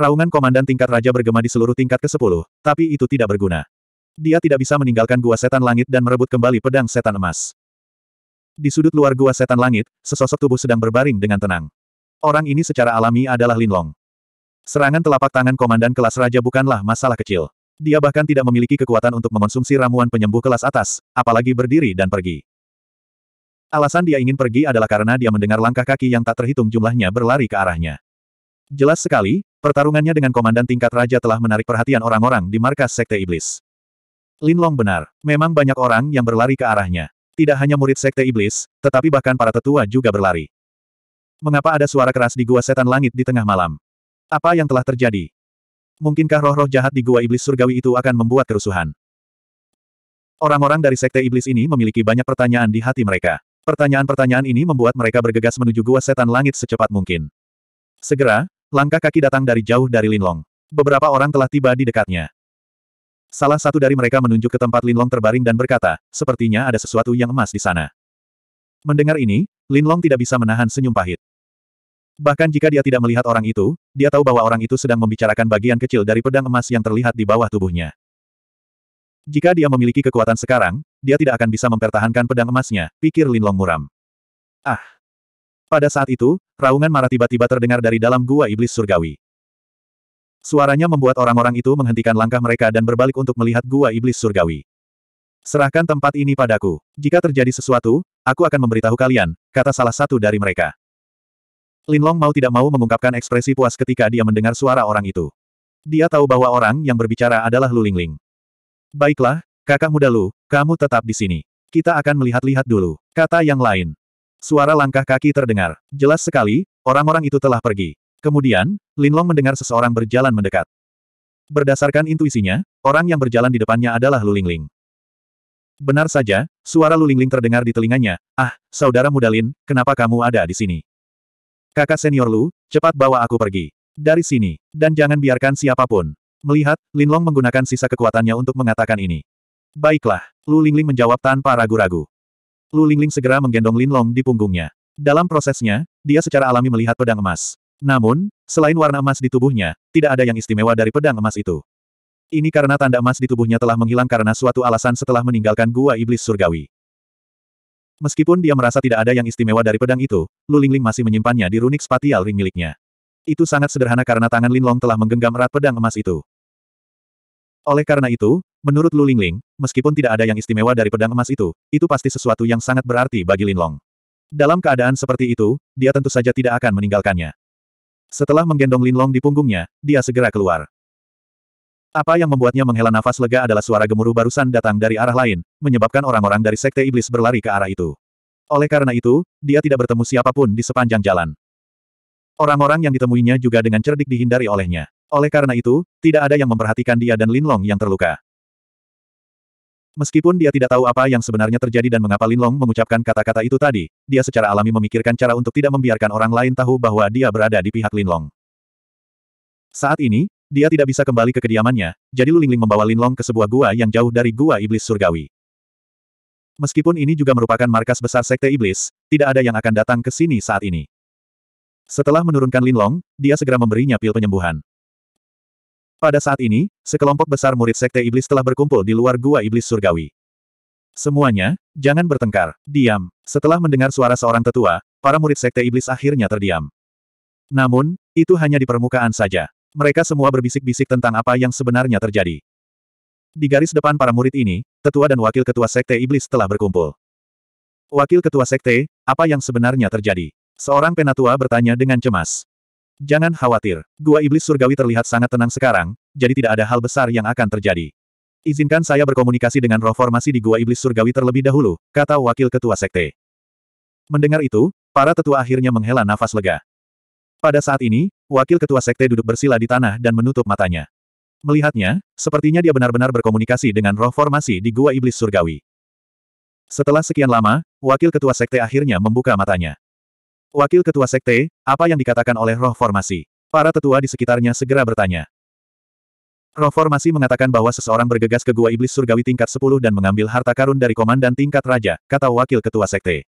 Raungan komandan tingkat raja bergema di seluruh tingkat ke-10, tapi itu tidak berguna. Dia tidak bisa meninggalkan gua setan langit dan merebut kembali pedang setan emas. Di sudut luar gua setan langit, sesosok tubuh sedang berbaring dengan tenang. Orang ini secara alami adalah Linlong. Serangan telapak tangan komandan kelas raja bukanlah masalah kecil. Dia bahkan tidak memiliki kekuatan untuk mengonsumsi ramuan penyembuh kelas atas, apalagi berdiri dan pergi. Alasan dia ingin pergi adalah karena dia mendengar langkah kaki yang tak terhitung jumlahnya berlari ke arahnya. Jelas sekali, pertarungannya dengan komandan tingkat raja telah menarik perhatian orang-orang di markas Sekte Iblis. Lin Long benar, memang banyak orang yang berlari ke arahnya. Tidak hanya murid Sekte Iblis, tetapi bahkan para tetua juga berlari. Mengapa ada suara keras di gua setan langit di tengah malam? Apa yang telah terjadi? Mungkinkah roh-roh jahat di gua iblis surgawi itu akan membuat kerusuhan? Orang-orang dari sekte iblis ini memiliki banyak pertanyaan di hati mereka. Pertanyaan-pertanyaan ini membuat mereka bergegas menuju gua setan langit secepat mungkin. Segera, langkah kaki datang dari jauh dari Linlong. Beberapa orang telah tiba di dekatnya. Salah satu dari mereka menunjuk ke tempat Linlong terbaring dan berkata, sepertinya ada sesuatu yang emas di sana. Mendengar ini, Linlong tidak bisa menahan senyum pahit. Bahkan jika dia tidak melihat orang itu, dia tahu bahwa orang itu sedang membicarakan bagian kecil dari pedang emas yang terlihat di bawah tubuhnya. Jika dia memiliki kekuatan sekarang, dia tidak akan bisa mempertahankan pedang emasnya, pikir Lin Long muram. Ah! Pada saat itu, raungan marah tiba-tiba terdengar dari dalam gua iblis surgawi. Suaranya membuat orang-orang itu menghentikan langkah mereka dan berbalik untuk melihat gua iblis surgawi. Serahkan tempat ini padaku. Jika terjadi sesuatu, aku akan memberitahu kalian, kata salah satu dari mereka. Linlong mau tidak mau mengungkapkan ekspresi puas ketika dia mendengar suara orang itu. Dia tahu bahwa orang yang berbicara adalah Lu Lingling. Baiklah, kakak muda Lu, kamu tetap di sini. Kita akan melihat-lihat dulu, kata yang lain. Suara langkah kaki terdengar. Jelas sekali, orang-orang itu telah pergi. Kemudian, Linlong mendengar seseorang berjalan mendekat. Berdasarkan intuisinya, orang yang berjalan di depannya adalah Lu Lingling. Benar saja, suara Lu Lingling terdengar di telinganya. Ah, saudara muda Lin, kenapa kamu ada di sini? Kakak senior Lu, cepat bawa aku pergi. Dari sini, dan jangan biarkan siapapun. Melihat, Lin Long menggunakan sisa kekuatannya untuk mengatakan ini. Baiklah, Lu Lingling menjawab tanpa ragu-ragu. Lu Lingling segera menggendong Lin Long di punggungnya. Dalam prosesnya, dia secara alami melihat pedang emas. Namun, selain warna emas di tubuhnya, tidak ada yang istimewa dari pedang emas itu. Ini karena tanda emas di tubuhnya telah menghilang karena suatu alasan setelah meninggalkan gua iblis surgawi. Meskipun dia merasa tidak ada yang istimewa dari pedang itu, Lu Lingling masih menyimpannya di runik spatial ring miliknya. Itu sangat sederhana karena tangan Linlong telah menggenggam erat pedang emas itu. Oleh karena itu, menurut Lu Lingling, meskipun tidak ada yang istimewa dari pedang emas itu, itu pasti sesuatu yang sangat berarti bagi Linlong. Dalam keadaan seperti itu, dia tentu saja tidak akan meninggalkannya. Setelah menggendong Linlong di punggungnya, dia segera keluar. Apa yang membuatnya menghela nafas lega adalah suara gemuruh barusan datang dari arah lain, menyebabkan orang-orang dari Sekte Iblis berlari ke arah itu. Oleh karena itu, dia tidak bertemu siapapun di sepanjang jalan. Orang-orang yang ditemuinya juga dengan cerdik dihindari olehnya. Oleh karena itu, tidak ada yang memperhatikan dia dan Lin Long yang terluka. Meskipun dia tidak tahu apa yang sebenarnya terjadi dan mengapa Lin Long mengucapkan kata-kata itu tadi, dia secara alami memikirkan cara untuk tidak membiarkan orang lain tahu bahwa dia berada di pihak Lin Long. Saat ini, dia tidak bisa kembali ke kediamannya, jadi Lu Lingling membawa Linlong ke sebuah gua yang jauh dari gua iblis surgawi. Meskipun ini juga merupakan markas besar sekte iblis, tidak ada yang akan datang ke sini saat ini. Setelah menurunkan Linlong, dia segera memberinya pil penyembuhan. Pada saat ini, sekelompok besar murid sekte iblis telah berkumpul di luar gua iblis surgawi. Semuanya, jangan bertengkar, diam. Setelah mendengar suara seorang tetua, para murid sekte iblis akhirnya terdiam. Namun, itu hanya di permukaan saja. Mereka semua berbisik-bisik tentang apa yang sebenarnya terjadi. Di garis depan para murid ini, tetua dan wakil ketua sekte iblis telah berkumpul. Wakil ketua sekte, apa yang sebenarnya terjadi? Seorang penatua bertanya dengan cemas. Jangan khawatir, gua iblis surgawi terlihat sangat tenang sekarang, jadi tidak ada hal besar yang akan terjadi. Izinkan saya berkomunikasi dengan roh formasi di gua iblis surgawi terlebih dahulu, kata wakil ketua sekte. Mendengar itu, para tetua akhirnya menghela nafas lega. Pada saat ini, wakil ketua sekte duduk bersila di tanah dan menutup matanya. Melihatnya, sepertinya dia benar-benar berkomunikasi dengan roh formasi di Gua Iblis Surgawi. Setelah sekian lama, wakil ketua sekte akhirnya membuka matanya. Wakil ketua sekte, apa yang dikatakan oleh roh formasi? Para tetua di sekitarnya segera bertanya. Roh formasi mengatakan bahwa seseorang bergegas ke Gua Iblis Surgawi tingkat 10 dan mengambil harta karun dari komandan tingkat raja, kata wakil ketua sekte.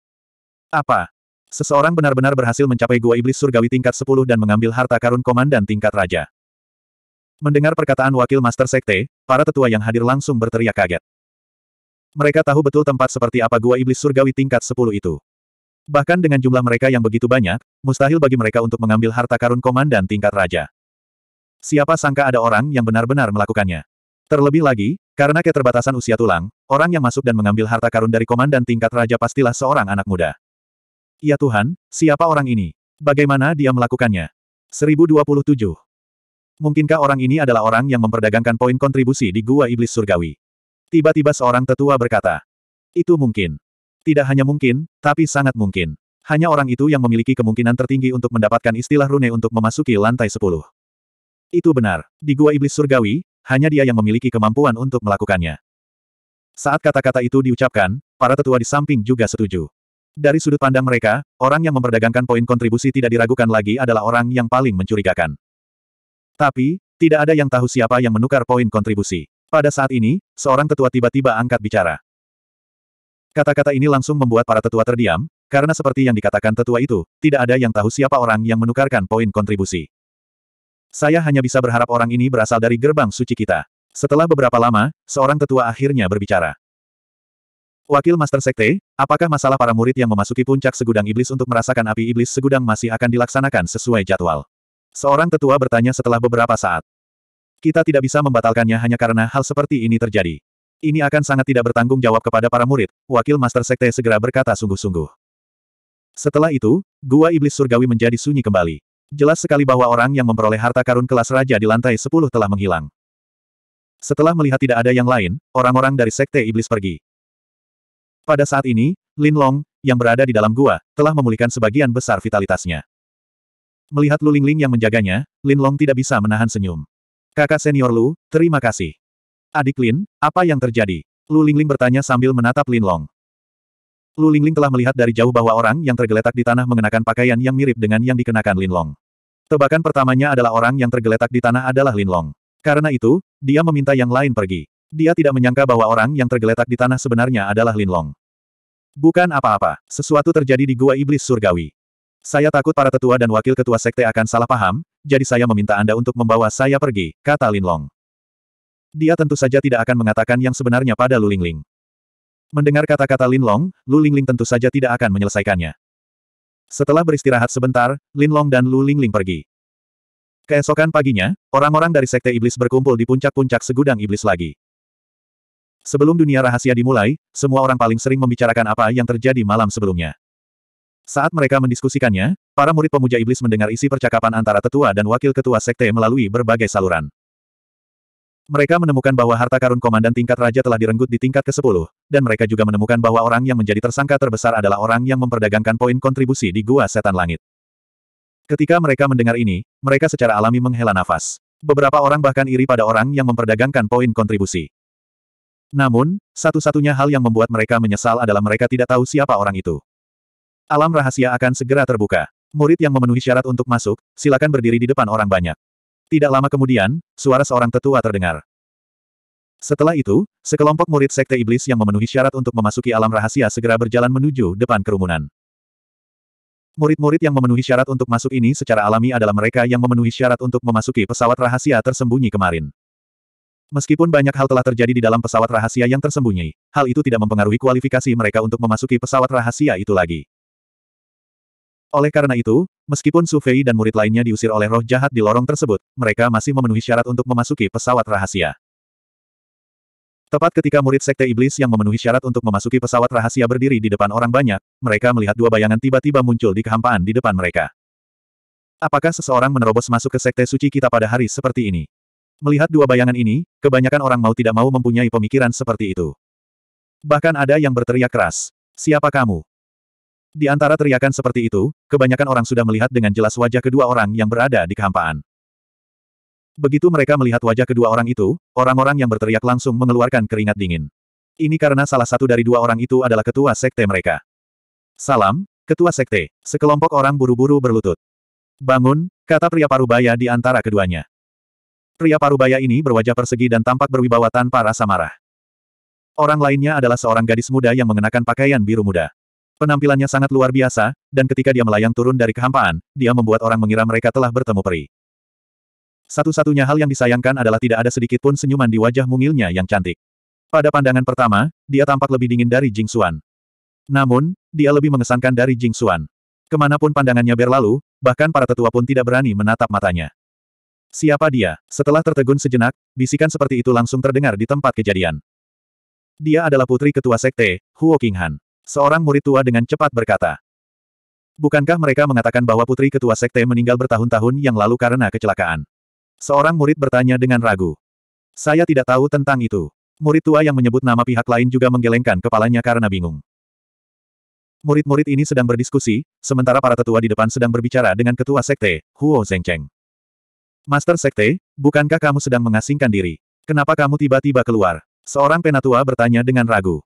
Apa? Seseorang benar-benar berhasil mencapai gua iblis surgawi tingkat 10 dan mengambil harta karun komandan tingkat raja. Mendengar perkataan wakil master sekte, para tetua yang hadir langsung berteriak kaget. Mereka tahu betul tempat seperti apa gua iblis surgawi tingkat 10 itu. Bahkan dengan jumlah mereka yang begitu banyak, mustahil bagi mereka untuk mengambil harta karun komandan tingkat raja. Siapa sangka ada orang yang benar-benar melakukannya. Terlebih lagi, karena keterbatasan usia tulang, orang yang masuk dan mengambil harta karun dari komandan tingkat raja pastilah seorang anak muda. Ya Tuhan, siapa orang ini? Bagaimana dia melakukannya? 1027. Mungkinkah orang ini adalah orang yang memperdagangkan poin kontribusi di Gua Iblis Surgawi? Tiba-tiba seorang tetua berkata. Itu mungkin. Tidak hanya mungkin, tapi sangat mungkin. Hanya orang itu yang memiliki kemungkinan tertinggi untuk mendapatkan istilah rune untuk memasuki lantai 10. Itu benar. Di Gua Iblis Surgawi, hanya dia yang memiliki kemampuan untuk melakukannya. Saat kata-kata itu diucapkan, para tetua di samping juga setuju. Dari sudut pandang mereka, orang yang memperdagangkan poin kontribusi tidak diragukan lagi adalah orang yang paling mencurigakan. Tapi, tidak ada yang tahu siapa yang menukar poin kontribusi. Pada saat ini, seorang tetua tiba-tiba angkat bicara. Kata-kata ini langsung membuat para tetua terdiam, karena seperti yang dikatakan tetua itu, tidak ada yang tahu siapa orang yang menukarkan poin kontribusi. Saya hanya bisa berharap orang ini berasal dari gerbang suci kita. Setelah beberapa lama, seorang tetua akhirnya berbicara. Wakil Master Sekte, apakah masalah para murid yang memasuki puncak segudang iblis untuk merasakan api iblis segudang masih akan dilaksanakan sesuai jadwal? Seorang tetua bertanya setelah beberapa saat. Kita tidak bisa membatalkannya hanya karena hal seperti ini terjadi. Ini akan sangat tidak bertanggung jawab kepada para murid, Wakil Master Sekte segera berkata sungguh-sungguh. Setelah itu, Gua Iblis Surgawi menjadi sunyi kembali. Jelas sekali bahwa orang yang memperoleh harta karun kelas raja di lantai 10 telah menghilang. Setelah melihat tidak ada yang lain, orang-orang dari Sekte Iblis pergi. Pada saat ini, Lin Long, yang berada di dalam gua, telah memulihkan sebagian besar vitalitasnya. Melihat Lu Lingling yang menjaganya, Lin Long tidak bisa menahan senyum. Kakak senior Lu, terima kasih. Adik Lin, apa yang terjadi? Lu Lingling bertanya sambil menatap Lin Long. Lu Lingling telah melihat dari jauh bahwa orang yang tergeletak di tanah mengenakan pakaian yang mirip dengan yang dikenakan Lin Long. Tebakan pertamanya adalah orang yang tergeletak di tanah adalah Lin Long. Karena itu, dia meminta yang lain pergi. Dia tidak menyangka bahwa orang yang tergeletak di tanah sebenarnya adalah Lin Long. Bukan apa-apa, sesuatu terjadi di Gua Iblis Surgawi. Saya takut para tetua dan wakil ketua sekte akan salah paham, jadi saya meminta Anda untuk membawa saya pergi, kata Lin Long. Dia tentu saja tidak akan mengatakan yang sebenarnya pada Lu Lingling. Mendengar kata-kata Lin Long, Lu Lingling tentu saja tidak akan menyelesaikannya. Setelah beristirahat sebentar, Lin Long dan Lu Lingling pergi. Keesokan paginya, orang-orang dari Sekte Iblis berkumpul di puncak-puncak segudang iblis lagi. Sebelum dunia rahasia dimulai, semua orang paling sering membicarakan apa yang terjadi malam sebelumnya. Saat mereka mendiskusikannya, para murid pemuja iblis mendengar isi percakapan antara tetua dan wakil ketua sekte melalui berbagai saluran. Mereka menemukan bahwa harta karun komandan tingkat raja telah direnggut di tingkat ke-10, dan mereka juga menemukan bahwa orang yang menjadi tersangka terbesar adalah orang yang memperdagangkan poin kontribusi di Gua Setan Langit. Ketika mereka mendengar ini, mereka secara alami menghela nafas. Beberapa orang bahkan iri pada orang yang memperdagangkan poin kontribusi. Namun, satu-satunya hal yang membuat mereka menyesal adalah mereka tidak tahu siapa orang itu. Alam rahasia akan segera terbuka. Murid yang memenuhi syarat untuk masuk, silakan berdiri di depan orang banyak. Tidak lama kemudian, suara seorang tetua terdengar. Setelah itu, sekelompok murid sekte iblis yang memenuhi syarat untuk memasuki alam rahasia segera berjalan menuju depan kerumunan. Murid-murid yang memenuhi syarat untuk masuk ini secara alami adalah mereka yang memenuhi syarat untuk memasuki pesawat rahasia tersembunyi kemarin. Meskipun banyak hal telah terjadi di dalam pesawat rahasia yang tersembunyi, hal itu tidak mempengaruhi kualifikasi mereka untuk memasuki pesawat rahasia itu lagi. Oleh karena itu, meskipun Sufei dan murid lainnya diusir oleh roh jahat di lorong tersebut, mereka masih memenuhi syarat untuk memasuki pesawat rahasia. Tepat ketika murid sekte iblis yang memenuhi syarat untuk memasuki pesawat rahasia berdiri di depan orang banyak, mereka melihat dua bayangan tiba-tiba muncul di kehampaan di depan mereka. Apakah seseorang menerobos masuk ke sekte suci kita pada hari seperti ini? Melihat dua bayangan ini, kebanyakan orang mau tidak mau mempunyai pemikiran seperti itu. Bahkan ada yang berteriak keras. Siapa kamu? Di antara teriakan seperti itu, kebanyakan orang sudah melihat dengan jelas wajah kedua orang yang berada di kehampaan. Begitu mereka melihat wajah kedua orang itu, orang-orang yang berteriak langsung mengeluarkan keringat dingin. Ini karena salah satu dari dua orang itu adalah ketua sekte mereka. Salam, ketua sekte. Sekelompok orang buru-buru berlutut. Bangun, kata pria parubaya di antara keduanya. Pria parubaya ini berwajah persegi dan tampak berwibawa tanpa rasa marah. Orang lainnya adalah seorang gadis muda yang mengenakan pakaian biru muda. Penampilannya sangat luar biasa, dan ketika dia melayang turun dari kehampaan, dia membuat orang mengira mereka telah bertemu peri. Satu-satunya hal yang disayangkan adalah tidak ada sedikit pun senyuman di wajah mungilnya yang cantik. Pada pandangan pertama, dia tampak lebih dingin dari Jing Xuan. Namun, dia lebih mengesankan dari Jing Xuan. Kemanapun pandangannya berlalu, bahkan para tetua pun tidak berani menatap matanya. Siapa dia? Setelah tertegun sejenak, bisikan seperti itu langsung terdengar di tempat kejadian. Dia adalah putri ketua sekte, Huo Qinghan. Seorang murid tua dengan cepat berkata. Bukankah mereka mengatakan bahwa putri ketua sekte meninggal bertahun-tahun yang lalu karena kecelakaan? Seorang murid bertanya dengan ragu. Saya tidak tahu tentang itu. Murid tua yang menyebut nama pihak lain juga menggelengkan kepalanya karena bingung. Murid-murid ini sedang berdiskusi, sementara para tetua di depan sedang berbicara dengan ketua sekte, Huo Zengcheng. Master Sekte, bukankah kamu sedang mengasingkan diri? Kenapa kamu tiba-tiba keluar? Seorang penatua bertanya dengan ragu.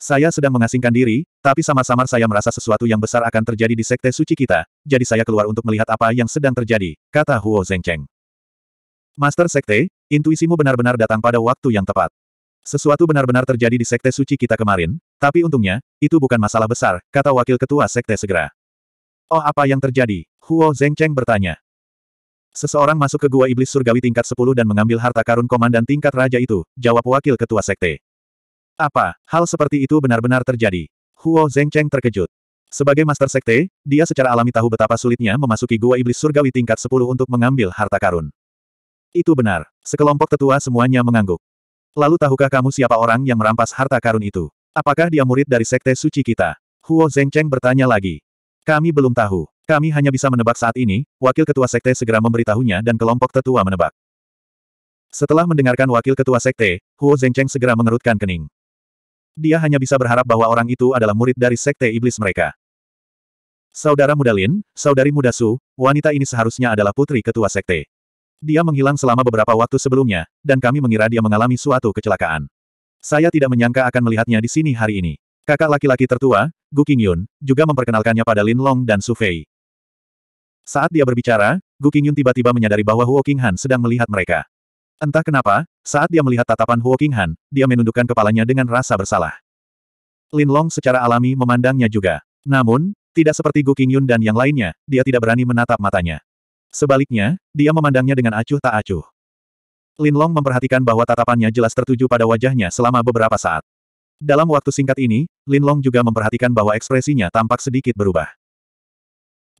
Saya sedang mengasingkan diri, tapi samar-samar saya merasa sesuatu yang besar akan terjadi di sekte suci kita, jadi saya keluar untuk melihat apa yang sedang terjadi, kata Huo Zengcheng. Master Sekte, intuisimu benar-benar datang pada waktu yang tepat. Sesuatu benar-benar terjadi di sekte suci kita kemarin, tapi untungnya, itu bukan masalah besar, kata wakil ketua sekte segera. Oh apa yang terjadi? Huo Zengcheng bertanya. Seseorang masuk ke gua iblis surgawi tingkat 10 dan mengambil harta karun komandan tingkat raja itu, jawab wakil ketua sekte. Apa, hal seperti itu benar-benar terjadi? Huo Zhengcheng terkejut. Sebagai master sekte, dia secara alami tahu betapa sulitnya memasuki gua iblis surgawi tingkat 10 untuk mengambil harta karun. Itu benar. Sekelompok tetua semuanya mengangguk. Lalu tahukah kamu siapa orang yang merampas harta karun itu? Apakah dia murid dari sekte suci kita? Huo Zhengcheng bertanya lagi. Kami belum tahu. Kami hanya bisa menebak saat ini, Wakil Ketua Sekte segera memberitahunya dan kelompok tetua menebak. Setelah mendengarkan Wakil Ketua Sekte, Huo Zengcheng segera mengerutkan kening. Dia hanya bisa berharap bahwa orang itu adalah murid dari Sekte Iblis mereka. Saudara muda Lin, saudari muda Su, wanita ini seharusnya adalah putri Ketua Sekte. Dia menghilang selama beberapa waktu sebelumnya, dan kami mengira dia mengalami suatu kecelakaan. Saya tidak menyangka akan melihatnya di sini hari ini. Kakak laki-laki tertua, Gu Qingyun, juga memperkenalkannya pada Lin Long dan Su Fei. Saat dia berbicara, Gu Qingyun tiba-tiba menyadari bahwa Huo Qinghan sedang melihat mereka. Entah kenapa, saat dia melihat tatapan Huo Qinghan, dia menundukkan kepalanya dengan rasa bersalah. Lin Long secara alami memandangnya juga. Namun, tidak seperti Gu Qingyun dan yang lainnya, dia tidak berani menatap matanya. Sebaliknya, dia memandangnya dengan acuh tak acuh. Lin Long memperhatikan bahwa tatapannya jelas tertuju pada wajahnya selama beberapa saat. Dalam waktu singkat ini, Lin Long juga memperhatikan bahwa ekspresinya tampak sedikit berubah.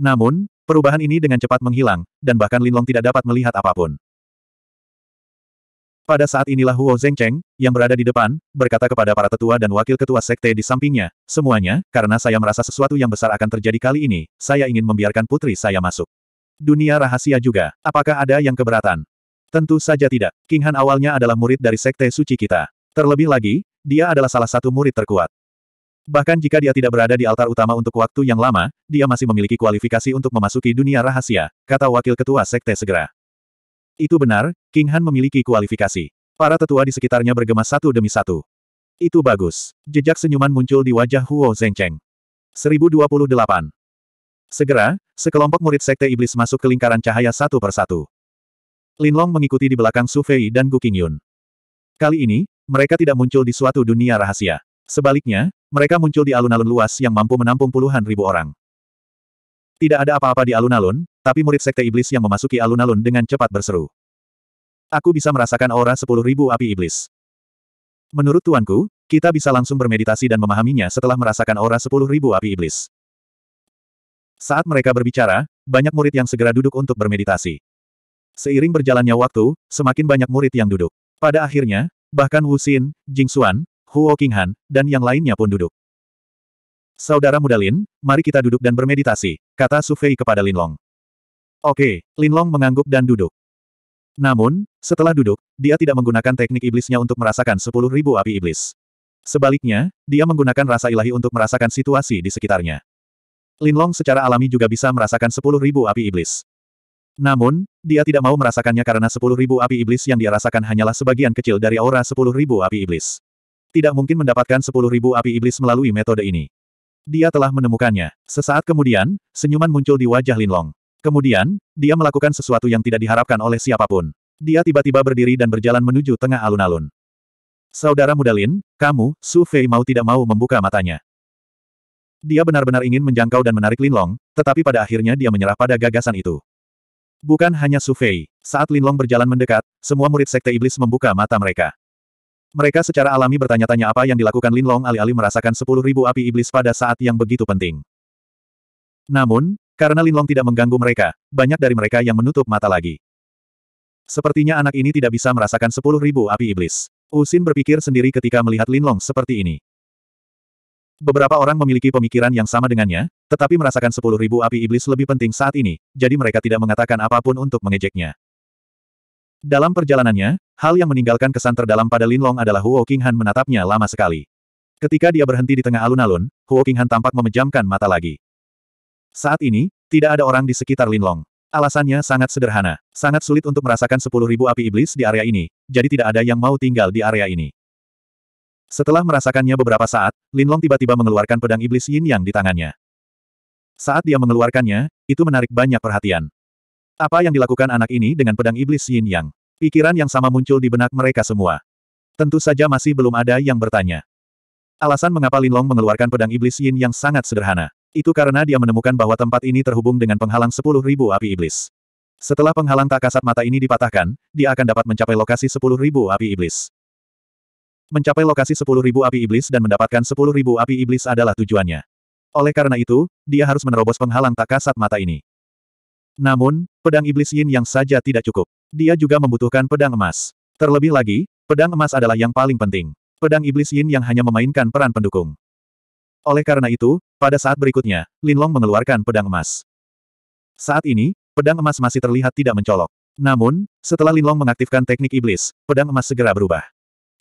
Namun, Perubahan ini dengan cepat menghilang, dan bahkan Linlong tidak dapat melihat apapun. Pada saat inilah Huo Zengcheng, yang berada di depan, berkata kepada para tetua dan wakil ketua sekte di sampingnya, semuanya, karena saya merasa sesuatu yang besar akan terjadi kali ini, saya ingin membiarkan putri saya masuk. Dunia rahasia juga, apakah ada yang keberatan? Tentu saja tidak. King Han awalnya adalah murid dari sekte suci kita. Terlebih lagi, dia adalah salah satu murid terkuat. Bahkan jika dia tidak berada di altar utama untuk waktu yang lama, dia masih memiliki kualifikasi untuk memasuki dunia rahasia, kata wakil ketua sekte segera. Itu benar, King Han memiliki kualifikasi. Para tetua di sekitarnya bergema satu demi satu. Itu bagus. Jejak senyuman muncul di wajah Huo Zhengcheng. 1028. Segera, sekelompok murid sekte iblis masuk ke lingkaran cahaya satu persatu. Lin Long mengikuti di belakang Su Fei dan Gu Qingyun. Kali ini, mereka tidak muncul di suatu dunia rahasia. Sebaliknya, mereka muncul di alun-alun luas yang mampu menampung puluhan ribu orang. Tidak ada apa-apa di alun-alun, tapi murid sekte iblis yang memasuki alun-alun dengan cepat berseru. Aku bisa merasakan aura sepuluh ribu api iblis. Menurut tuanku, kita bisa langsung bermeditasi dan memahaminya setelah merasakan aura sepuluh ribu api iblis. Saat mereka berbicara, banyak murid yang segera duduk untuk bermeditasi. Seiring berjalannya waktu, semakin banyak murid yang duduk. Pada akhirnya, bahkan Wu Xin, Jing Xuan, Huo Qinghan, dan yang lainnya pun duduk. Saudara muda Lin, mari kita duduk dan bermeditasi, kata Su Fei kepada Lin Long. Oke, Lin Long mengangguk dan duduk. Namun, setelah duduk, dia tidak menggunakan teknik iblisnya untuk merasakan sepuluh ribu api iblis. Sebaliknya, dia menggunakan rasa ilahi untuk merasakan situasi di sekitarnya. Lin Long secara alami juga bisa merasakan sepuluh ribu api iblis. Namun, dia tidak mau merasakannya karena sepuluh ribu api iblis yang dia rasakan hanyalah sebagian kecil dari aura sepuluh ribu api iblis tidak mungkin mendapatkan sepuluh ribu api iblis melalui metode ini. Dia telah menemukannya. Sesaat kemudian, senyuman muncul di wajah Linlong. Kemudian, dia melakukan sesuatu yang tidak diharapkan oleh siapapun. Dia tiba-tiba berdiri dan berjalan menuju tengah alun-alun. Saudara muda Lin, kamu, Su Fei mau tidak mau membuka matanya. Dia benar-benar ingin menjangkau dan menarik Linlong, tetapi pada akhirnya dia menyerah pada gagasan itu. Bukan hanya Su Fei, saat Linlong berjalan mendekat, semua murid sekte iblis membuka mata mereka. Mereka secara alami bertanya-tanya apa yang dilakukan Lin Long. alih-alih merasakan sepuluh ribu api iblis pada saat yang begitu penting. Namun, karena Lin Long tidak mengganggu mereka, banyak dari mereka yang menutup mata lagi. Sepertinya anak ini tidak bisa merasakan sepuluh ribu api iblis. Usin berpikir sendiri ketika melihat Lin Long seperti ini. Beberapa orang memiliki pemikiran yang sama dengannya, tetapi merasakan sepuluh ribu api iblis lebih penting saat ini, jadi mereka tidak mengatakan apapun untuk mengejeknya. Dalam perjalanannya, hal yang meninggalkan kesan terdalam pada Linlong adalah Huo Qinghan menatapnya lama sekali. Ketika dia berhenti di tengah alun-alun, Huo Qinghan tampak memejamkan mata lagi. Saat ini, tidak ada orang di sekitar Linlong. Alasannya sangat sederhana. Sangat sulit untuk merasakan 10.000 api iblis di area ini, jadi tidak ada yang mau tinggal di area ini. Setelah merasakannya beberapa saat, Linlong tiba-tiba mengeluarkan pedang iblis yin yang di tangannya. Saat dia mengeluarkannya, itu menarik banyak perhatian. Apa yang dilakukan anak ini dengan pedang iblis Yin Yang? Pikiran yang sama muncul di benak mereka semua. Tentu saja masih belum ada yang bertanya. Alasan mengapa Lin Long mengeluarkan pedang iblis Yin yang sangat sederhana. Itu karena dia menemukan bahwa tempat ini terhubung dengan penghalang 10.000 api iblis. Setelah penghalang tak kasat mata ini dipatahkan, dia akan dapat mencapai lokasi 10.000 api iblis. Mencapai lokasi 10.000 api iblis dan mendapatkan 10.000 api iblis adalah tujuannya. Oleh karena itu, dia harus menerobos penghalang tak kasat mata ini. Namun, pedang iblis yin yang saja tidak cukup. Dia juga membutuhkan pedang emas. Terlebih lagi, pedang emas adalah yang paling penting. Pedang iblis yin yang hanya memainkan peran pendukung. Oleh karena itu, pada saat berikutnya, Linlong mengeluarkan pedang emas. Saat ini, pedang emas masih terlihat tidak mencolok. Namun, setelah Linlong mengaktifkan teknik iblis, pedang emas segera berubah.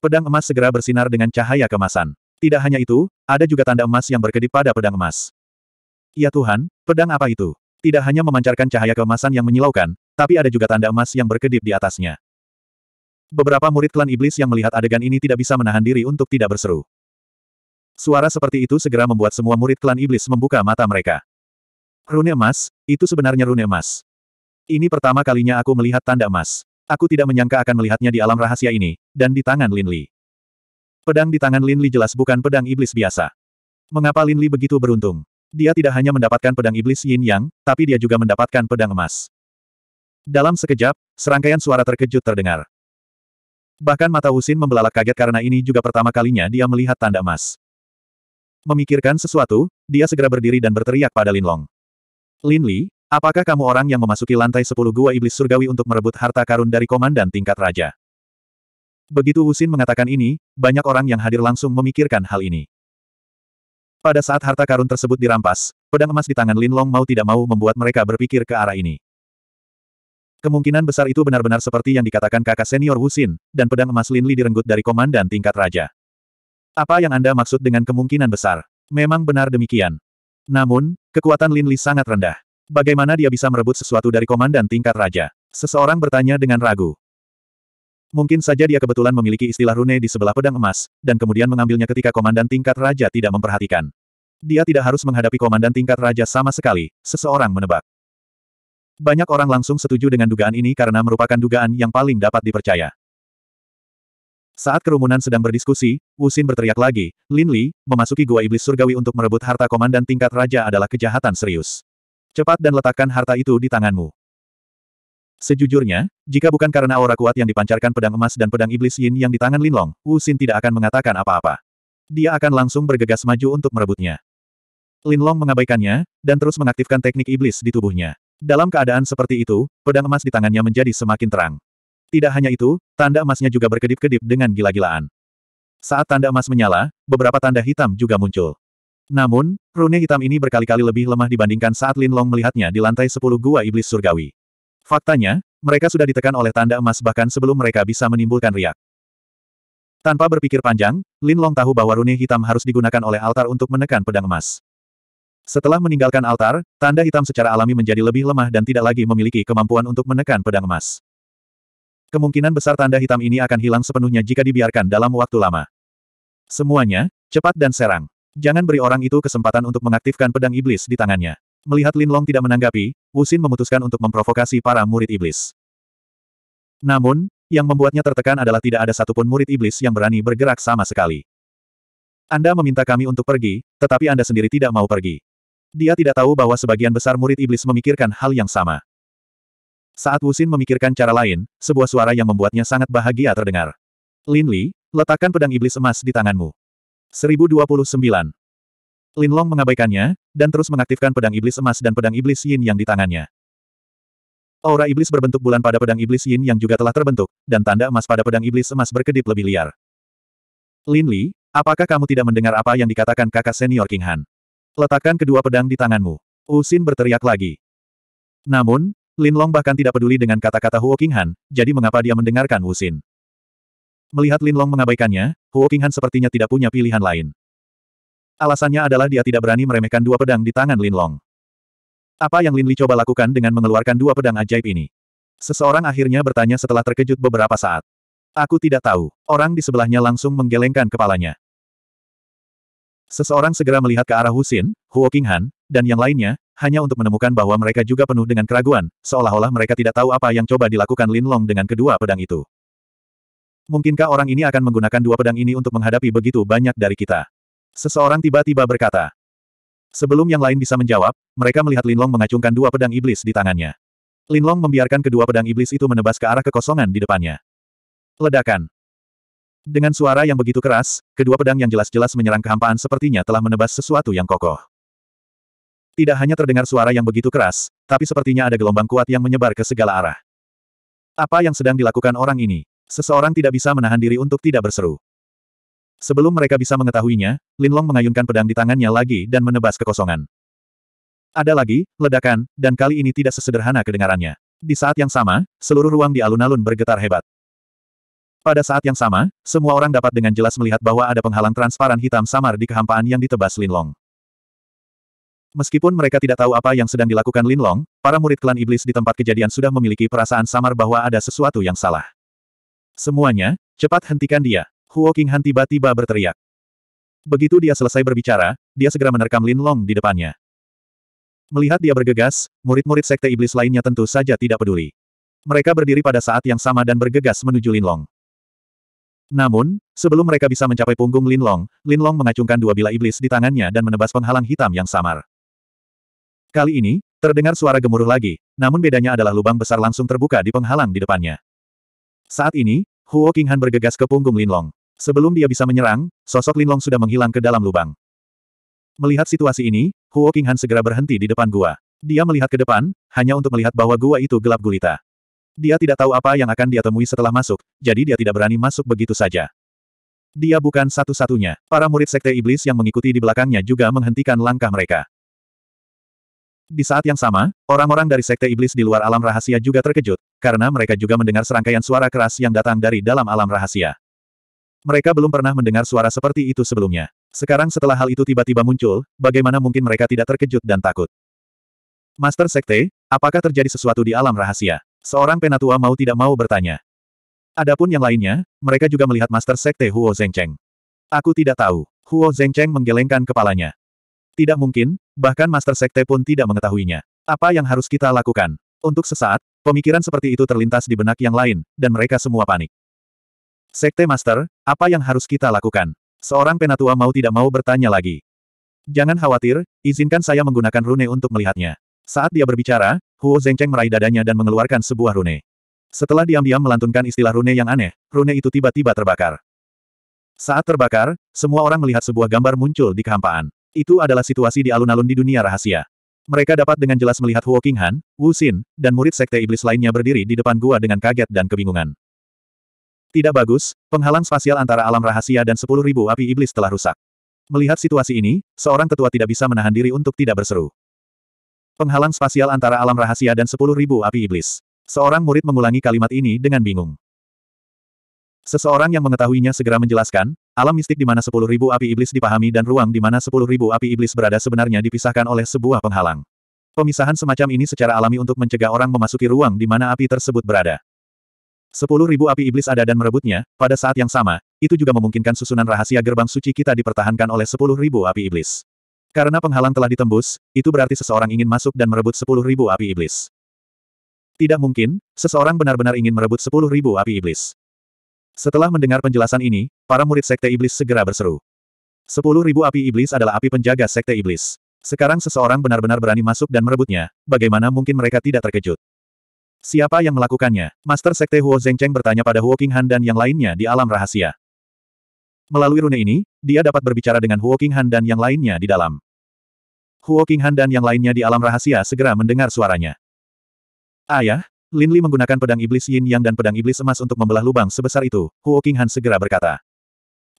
Pedang emas segera bersinar dengan cahaya kemasan. Tidak hanya itu, ada juga tanda emas yang berkedip pada pedang emas. Ya Tuhan, pedang apa itu? tidak hanya memancarkan cahaya keemasan yang menyilaukan, tapi ada juga tanda emas yang berkedip di atasnya. Beberapa murid klan iblis yang melihat adegan ini tidak bisa menahan diri untuk tidak berseru. Suara seperti itu segera membuat semua murid klan iblis membuka mata mereka. Rune emas, itu sebenarnya rune emas. Ini pertama kalinya aku melihat tanda emas. Aku tidak menyangka akan melihatnya di alam rahasia ini, dan di tangan Lin Li. Pedang di tangan Lin Li jelas bukan pedang iblis biasa. Mengapa Lin Li begitu beruntung? Dia tidak hanya mendapatkan pedang iblis Yin Yang, tapi dia juga mendapatkan pedang emas. Dalam sekejap, serangkaian suara terkejut terdengar. Bahkan mata Husin membelalak kaget karena ini juga pertama kalinya dia melihat tanda emas. Memikirkan sesuatu, dia segera berdiri dan berteriak pada Lin Long, Lin Li, apakah kamu orang yang memasuki lantai sepuluh gua iblis surgawi untuk merebut harta karun dari komandan tingkat raja? Begitu Husin mengatakan ini, banyak orang yang hadir langsung memikirkan hal ini. Pada saat harta karun tersebut dirampas, pedang emas di tangan Lin Long mau tidak mau membuat mereka berpikir ke arah ini. Kemungkinan besar itu benar-benar seperti yang dikatakan kakak senior Wusin, dan pedang emas Lin Li direnggut dari komandan tingkat raja. Apa yang Anda maksud dengan kemungkinan besar? Memang benar demikian. Namun, kekuatan Lin Li sangat rendah. Bagaimana dia bisa merebut sesuatu dari komandan tingkat raja? Seseorang bertanya dengan ragu. Mungkin saja dia kebetulan memiliki istilah rune di sebelah pedang emas, dan kemudian mengambilnya ketika komandan tingkat raja tidak memperhatikan. Dia tidak harus menghadapi komandan tingkat raja sama sekali, seseorang menebak. Banyak orang langsung setuju dengan dugaan ini karena merupakan dugaan yang paling dapat dipercaya. Saat kerumunan sedang berdiskusi, Usin berteriak lagi, Lin Li, memasuki gua iblis surgawi untuk merebut harta komandan tingkat raja adalah kejahatan serius. Cepat dan letakkan harta itu di tanganmu. Sejujurnya, jika bukan karena aura kuat yang dipancarkan pedang emas dan pedang iblis yin yang di tangan Linlong, Wu Xin tidak akan mengatakan apa-apa. Dia akan langsung bergegas maju untuk merebutnya. Linlong mengabaikannya, dan terus mengaktifkan teknik iblis di tubuhnya. Dalam keadaan seperti itu, pedang emas di tangannya menjadi semakin terang. Tidak hanya itu, tanda emasnya juga berkedip-kedip dengan gila-gilaan. Saat tanda emas menyala, beberapa tanda hitam juga muncul. Namun, rune hitam ini berkali-kali lebih lemah dibandingkan saat Linlong melihatnya di lantai 10 gua iblis surgawi. Faktanya, mereka sudah ditekan oleh tanda emas bahkan sebelum mereka bisa menimbulkan riak. Tanpa berpikir panjang, Lin Long tahu bahwa rune hitam harus digunakan oleh altar untuk menekan pedang emas. Setelah meninggalkan altar, tanda hitam secara alami menjadi lebih lemah dan tidak lagi memiliki kemampuan untuk menekan pedang emas. Kemungkinan besar tanda hitam ini akan hilang sepenuhnya jika dibiarkan dalam waktu lama. Semuanya, cepat dan serang. Jangan beri orang itu kesempatan untuk mengaktifkan pedang iblis di tangannya. Melihat Lin Long tidak menanggapi, Xin memutuskan untuk memprovokasi para murid iblis. Namun, yang membuatnya tertekan adalah tidak ada satupun murid iblis yang berani bergerak sama sekali. Anda meminta kami untuk pergi, tetapi Anda sendiri tidak mau pergi. Dia tidak tahu bahwa sebagian besar murid iblis memikirkan hal yang sama. Saat Wusin memikirkan cara lain, sebuah suara yang membuatnya sangat bahagia terdengar. Lin Li, letakkan pedang iblis emas di tanganmu. 1029. Lin Long mengabaikannya, dan terus mengaktifkan pedang iblis emas dan pedang iblis yin yang di tangannya. Aura iblis berbentuk bulan pada pedang iblis yin yang juga telah terbentuk, dan tanda emas pada pedang iblis emas berkedip lebih liar. Lin Li, apakah kamu tidak mendengar apa yang dikatakan kakak senior King Han? Letakkan kedua pedang di tanganmu. Usin berteriak lagi. Namun, Lin Long bahkan tidak peduli dengan kata-kata Huo King Han, jadi mengapa dia mendengarkan Xin? Melihat Lin Long mengabaikannya, Huo King Han sepertinya tidak punya pilihan lain. Alasannya adalah dia tidak berani meremehkan dua pedang di tangan Lin Long. Apa yang Lin Li coba lakukan dengan mengeluarkan dua pedang ajaib ini? Seseorang akhirnya bertanya setelah terkejut beberapa saat. Aku tidak tahu. Orang di sebelahnya langsung menggelengkan kepalanya. Seseorang segera melihat ke arah Husin, Huo Han, dan yang lainnya, hanya untuk menemukan bahwa mereka juga penuh dengan keraguan, seolah-olah mereka tidak tahu apa yang coba dilakukan Lin Long dengan kedua pedang itu. Mungkinkah orang ini akan menggunakan dua pedang ini untuk menghadapi begitu banyak dari kita? Seseorang tiba-tiba berkata. Sebelum yang lain bisa menjawab, mereka melihat Linlong mengacungkan dua pedang iblis di tangannya. Linlong membiarkan kedua pedang iblis itu menebas ke arah kekosongan di depannya. Ledakan. Dengan suara yang begitu keras, kedua pedang yang jelas-jelas menyerang kehampaan sepertinya telah menebas sesuatu yang kokoh. Tidak hanya terdengar suara yang begitu keras, tapi sepertinya ada gelombang kuat yang menyebar ke segala arah. Apa yang sedang dilakukan orang ini? Seseorang tidak bisa menahan diri untuk tidak berseru. Sebelum mereka bisa mengetahuinya, Linlong mengayunkan pedang di tangannya lagi dan menebas kekosongan. Ada lagi, ledakan, dan kali ini tidak sesederhana kedengarannya. Di saat yang sama, seluruh ruang di alun-alun bergetar hebat. Pada saat yang sama, semua orang dapat dengan jelas melihat bahwa ada penghalang transparan hitam samar di kehampaan yang ditebas Linlong. Meskipun mereka tidak tahu apa yang sedang dilakukan Linlong, para murid klan iblis di tempat kejadian sudah memiliki perasaan samar bahwa ada sesuatu yang salah. Semuanya, cepat hentikan dia. Huo Qinghan tiba-tiba berteriak. Begitu dia selesai berbicara, dia segera menerkam Lin Long di depannya. Melihat dia bergegas, murid-murid sekte iblis lainnya tentu saja tidak peduli. Mereka berdiri pada saat yang sama dan bergegas menuju Lin Long. Namun, sebelum mereka bisa mencapai punggung Lin Long, Lin Long mengacungkan dua bila iblis di tangannya dan menebas penghalang hitam yang samar. Kali ini, terdengar suara gemuruh lagi, namun bedanya adalah lubang besar langsung terbuka di penghalang di depannya. Saat ini, Huo Qinghan bergegas ke punggung Lin Long. Sebelum dia bisa menyerang, sosok Linlong sudah menghilang ke dalam lubang. Melihat situasi ini, Huo Qinghan segera berhenti di depan gua. Dia melihat ke depan, hanya untuk melihat bahwa gua itu gelap gulita. Dia tidak tahu apa yang akan dia temui setelah masuk, jadi dia tidak berani masuk begitu saja. Dia bukan satu-satunya. Para murid Sekte Iblis yang mengikuti di belakangnya juga menghentikan langkah mereka. Di saat yang sama, orang-orang dari Sekte Iblis di luar alam rahasia juga terkejut, karena mereka juga mendengar serangkaian suara keras yang datang dari dalam alam rahasia. Mereka belum pernah mendengar suara seperti itu sebelumnya. Sekarang setelah hal itu tiba-tiba muncul, bagaimana mungkin mereka tidak terkejut dan takut? Master Sekte, apakah terjadi sesuatu di alam rahasia? Seorang penatua mau tidak mau bertanya. Adapun yang lainnya, mereka juga melihat Master Sekte Huo Zengcheng. Aku tidak tahu. Huo Zengcheng menggelengkan kepalanya. Tidak mungkin, bahkan Master Sekte pun tidak mengetahuinya. Apa yang harus kita lakukan? Untuk sesaat, pemikiran seperti itu terlintas di benak yang lain, dan mereka semua panik. Sekte Master, apa yang harus kita lakukan? Seorang penatua mau tidak mau bertanya lagi. Jangan khawatir, izinkan saya menggunakan rune untuk melihatnya. Saat dia berbicara, Huo Zengcheng meraih dadanya dan mengeluarkan sebuah rune. Setelah diam-diam melantunkan istilah rune yang aneh, rune itu tiba-tiba terbakar. Saat terbakar, semua orang melihat sebuah gambar muncul di kehampaan. Itu adalah situasi di alun-alun di dunia rahasia. Mereka dapat dengan jelas melihat Huo Qinghan, Wu Xin, dan murid sekte iblis lainnya berdiri di depan gua dengan kaget dan kebingungan. Tidak bagus, penghalang spasial antara alam rahasia dan sepuluh ribu api iblis telah rusak. Melihat situasi ini, seorang tetua tidak bisa menahan diri untuk tidak berseru. Penghalang spasial antara alam rahasia dan sepuluh ribu api iblis. Seorang murid mengulangi kalimat ini dengan bingung. Seseorang yang mengetahuinya segera menjelaskan, alam mistik di mana sepuluh ribu api iblis dipahami dan ruang di mana sepuluh ribu api iblis berada sebenarnya dipisahkan oleh sebuah penghalang. Pemisahan semacam ini secara alami untuk mencegah orang memasuki ruang di mana api tersebut berada. Sepuluh ribu api iblis ada dan merebutnya, pada saat yang sama, itu juga memungkinkan susunan rahasia gerbang suci kita dipertahankan oleh sepuluh ribu api iblis. Karena penghalang telah ditembus, itu berarti seseorang ingin masuk dan merebut sepuluh ribu api iblis. Tidak mungkin, seseorang benar-benar ingin merebut sepuluh ribu api iblis. Setelah mendengar penjelasan ini, para murid Sekte Iblis segera berseru. Sepuluh ribu api iblis adalah api penjaga Sekte Iblis. Sekarang seseorang benar-benar berani masuk dan merebutnya, bagaimana mungkin mereka tidak terkejut? Siapa yang melakukannya? Master Sekte Huo Zhengcheng bertanya pada Huo Qinghan dan yang lainnya di alam rahasia. Melalui rune ini, dia dapat berbicara dengan Huo Qinghan dan yang lainnya di dalam. Huo Qinghan dan yang lainnya di alam rahasia segera mendengar suaranya. Ayah, Lin Li menggunakan pedang iblis yin yang dan pedang iblis emas untuk membelah lubang sebesar itu, Huo Qinghan segera berkata.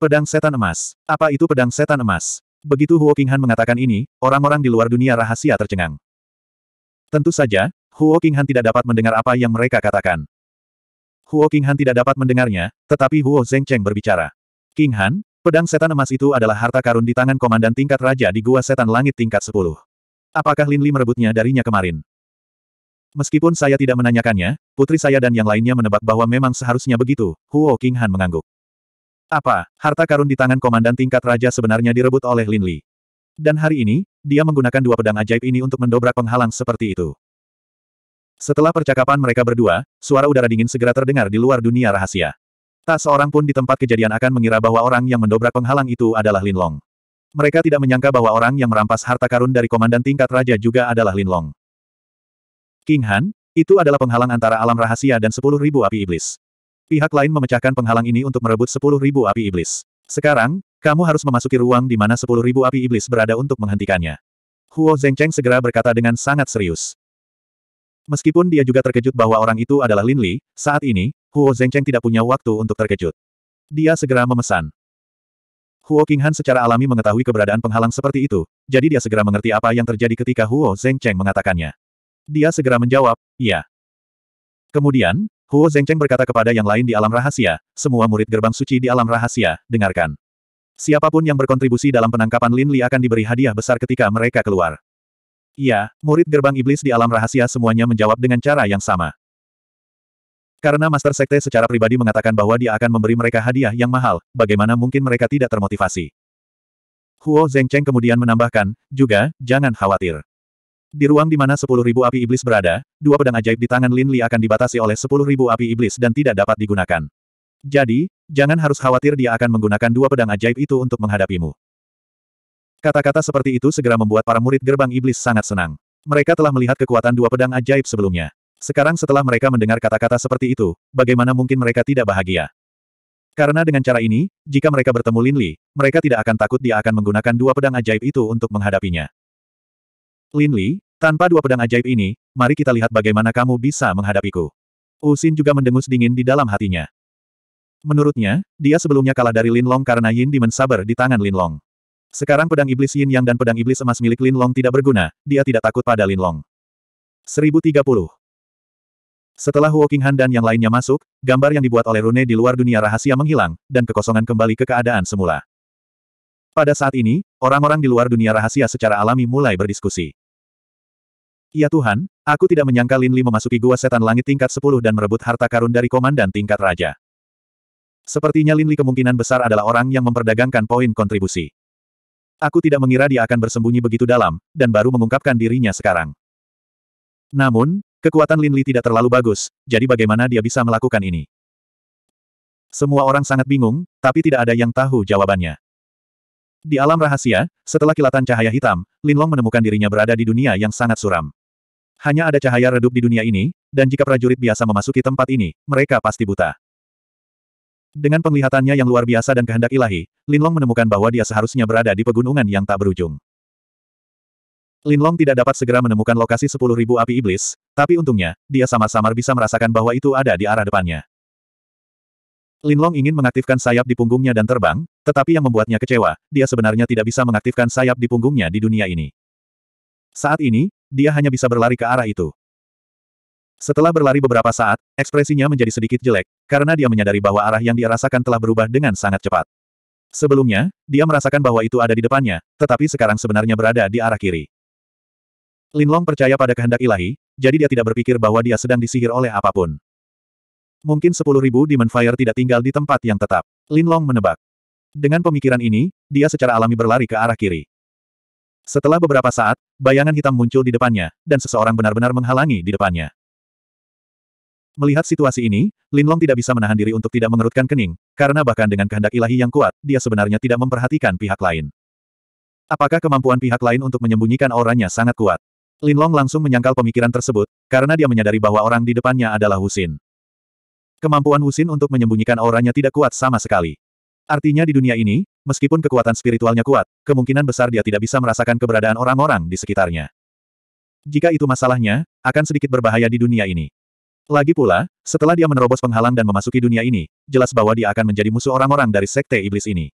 Pedang setan emas. Apa itu pedang setan emas? Begitu Huo Qinghan mengatakan ini, orang-orang di luar dunia rahasia tercengang. Tentu saja, Huo Qinghan tidak dapat mendengar apa yang mereka katakan. Huo Qinghan tidak dapat mendengarnya, tetapi Huo Zhengcheng berbicara. Qinghan, pedang setan emas itu adalah harta karun di tangan komandan tingkat raja di Gua Setan Langit tingkat 10. Apakah Lin Li merebutnya darinya kemarin? Meskipun saya tidak menanyakannya, putri saya dan yang lainnya menebak bahwa memang seharusnya begitu, Huo Qinghan mengangguk. Apa, harta karun di tangan komandan tingkat raja sebenarnya direbut oleh Lin Li? Dan hari ini, dia menggunakan dua pedang ajaib ini untuk mendobrak penghalang seperti itu. Setelah percakapan mereka berdua, suara udara dingin segera terdengar di luar dunia rahasia. Tak seorang pun di tempat kejadian akan mengira bahwa orang yang mendobrak penghalang itu adalah Lin Long. Mereka tidak menyangka bahwa orang yang merampas harta karun dari komandan tingkat raja juga adalah Lin Long. King Han, itu adalah penghalang antara alam rahasia dan sepuluh ribu api iblis. Pihak lain memecahkan penghalang ini untuk merebut sepuluh ribu api iblis. Sekarang, kamu harus memasuki ruang di mana sepuluh ribu api iblis berada untuk menghentikannya. Huo Zhengcheng segera berkata dengan sangat serius. Meskipun dia juga terkejut bahwa orang itu adalah Lin Li, saat ini, Huo Zhengcheng tidak punya waktu untuk terkejut. Dia segera memesan. Huo Qinghan secara alami mengetahui keberadaan penghalang seperti itu, jadi dia segera mengerti apa yang terjadi ketika Huo Zhengcheng mengatakannya. Dia segera menjawab, iya. Kemudian, Huo Zhengcheng berkata kepada yang lain di alam rahasia, semua murid gerbang suci di alam rahasia, dengarkan. Siapapun yang berkontribusi dalam penangkapan Lin Li akan diberi hadiah besar ketika mereka keluar. Iya, murid gerbang iblis di alam rahasia semuanya menjawab dengan cara yang sama. Karena Master Sekte secara pribadi mengatakan bahwa dia akan memberi mereka hadiah yang mahal, bagaimana mungkin mereka tidak termotivasi? Huo Zhengcheng kemudian menambahkan, juga, jangan khawatir. Di ruang di mana 10.000 api iblis berada, dua pedang ajaib di tangan Lin Li akan dibatasi oleh 10.000 api iblis dan tidak dapat digunakan. Jadi, jangan harus khawatir dia akan menggunakan dua pedang ajaib itu untuk menghadapimu. Kata-kata seperti itu segera membuat para murid gerbang iblis sangat senang. Mereka telah melihat kekuatan dua pedang ajaib sebelumnya. Sekarang setelah mereka mendengar kata-kata seperti itu, bagaimana mungkin mereka tidak bahagia? Karena dengan cara ini, jika mereka bertemu Lin Li, mereka tidak akan takut dia akan menggunakan dua pedang ajaib itu untuk menghadapinya. Lin Li, tanpa dua pedang ajaib ini, mari kita lihat bagaimana kamu bisa menghadapiku. Usin juga mendengus dingin di dalam hatinya. Menurutnya, dia sebelumnya kalah dari Lin Long karena Yin Demon Saber di tangan Lin Long. Sekarang pedang iblis Yin Yang dan pedang iblis emas milik Lin Long tidak berguna, dia tidak takut pada Lin Long. 1030. Setelah Huo Qinghan dan yang lainnya masuk, gambar yang dibuat oleh Rune di luar dunia rahasia menghilang, dan kekosongan kembali ke keadaan semula. Pada saat ini, orang-orang di luar dunia rahasia secara alami mulai berdiskusi. Ya Tuhan, aku tidak menyangka Lin Li memasuki gua setan langit tingkat 10 dan merebut harta karun dari komandan tingkat raja. Sepertinya Lin Li kemungkinan besar adalah orang yang memperdagangkan poin kontribusi. Aku tidak mengira dia akan bersembunyi begitu dalam, dan baru mengungkapkan dirinya sekarang. Namun, kekuatan Lin Li tidak terlalu bagus, jadi bagaimana dia bisa melakukan ini? Semua orang sangat bingung, tapi tidak ada yang tahu jawabannya. Di alam rahasia, setelah kilatan cahaya hitam, Lin Long menemukan dirinya berada di dunia yang sangat suram. Hanya ada cahaya redup di dunia ini, dan jika prajurit biasa memasuki tempat ini, mereka pasti buta. Dengan penglihatannya yang luar biasa dan kehendak ilahi, Linlong menemukan bahwa dia seharusnya berada di pegunungan yang tak berujung. Linlong tidak dapat segera menemukan lokasi sepuluh ribu api iblis, tapi untungnya, dia sama-samar bisa merasakan bahwa itu ada di arah depannya. Linlong ingin mengaktifkan sayap di punggungnya dan terbang, tetapi yang membuatnya kecewa, dia sebenarnya tidak bisa mengaktifkan sayap di punggungnya di dunia ini. Saat ini, dia hanya bisa berlari ke arah itu. Setelah berlari beberapa saat, ekspresinya menjadi sedikit jelek, karena dia menyadari bahwa arah yang dia rasakan telah berubah dengan sangat cepat. Sebelumnya, dia merasakan bahwa itu ada di depannya, tetapi sekarang sebenarnya berada di arah kiri. Lin Long percaya pada kehendak ilahi, jadi dia tidak berpikir bahwa dia sedang disihir oleh apapun. Mungkin sepuluh ribu Demon Fire tidak tinggal di tempat yang tetap. Lin Long menebak. Dengan pemikiran ini, dia secara alami berlari ke arah kiri. Setelah beberapa saat, bayangan hitam muncul di depannya, dan seseorang benar-benar menghalangi di depannya. Melihat situasi ini, Linlong tidak bisa menahan diri untuk tidak mengerutkan kening, karena bahkan dengan kehendak ilahi yang kuat, dia sebenarnya tidak memperhatikan pihak lain. Apakah kemampuan pihak lain untuk menyembunyikan auranya sangat kuat? Linlong langsung menyangkal pemikiran tersebut, karena dia menyadari bahwa orang di depannya adalah Husin. Kemampuan Husin untuk menyembunyikan auranya tidak kuat sama sekali. Artinya di dunia ini, meskipun kekuatan spiritualnya kuat, kemungkinan besar dia tidak bisa merasakan keberadaan orang-orang di sekitarnya. Jika itu masalahnya, akan sedikit berbahaya di dunia ini. Lagi pula, setelah dia menerobos penghalang dan memasuki dunia ini, jelas bahwa dia akan menjadi musuh orang-orang dari sekte iblis ini.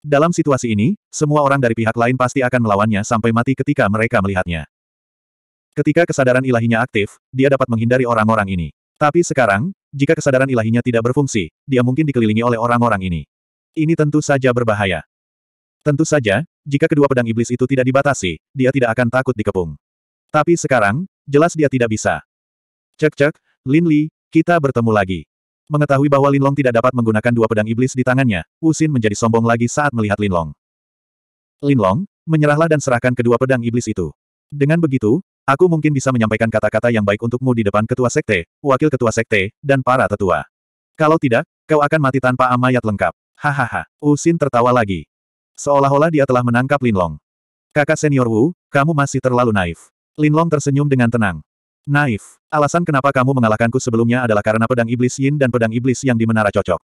Dalam situasi ini, semua orang dari pihak lain pasti akan melawannya sampai mati ketika mereka melihatnya. Ketika kesadaran ilahinya aktif, dia dapat menghindari orang-orang ini. Tapi sekarang, jika kesadaran ilahinya tidak berfungsi, dia mungkin dikelilingi oleh orang-orang ini. Ini tentu saja berbahaya. Tentu saja, jika kedua pedang iblis itu tidak dibatasi, dia tidak akan takut dikepung. Tapi sekarang, jelas dia tidak bisa. Cek-cek, Lin Li, kita bertemu lagi. Mengetahui bahwa Lin Long tidak dapat menggunakan dua pedang iblis di tangannya, Usin menjadi sombong lagi saat melihat Lin Long. Lin Long, menyerahlah dan serahkan kedua pedang iblis itu. Dengan begitu, aku mungkin bisa menyampaikan kata-kata yang baik untukmu di depan ketua sekte, wakil ketua sekte, dan para tetua. Kalau tidak, kau akan mati tanpa amayat lengkap. Hahaha, Usin tertawa lagi. Seolah-olah dia telah menangkap Lin Long. Kakak senior Wu, kamu masih terlalu naif. Lin Long tersenyum dengan tenang. Naif. Alasan kenapa kamu mengalahkanku sebelumnya adalah karena pedang iblis Yin dan pedang iblis yang di menara cocok.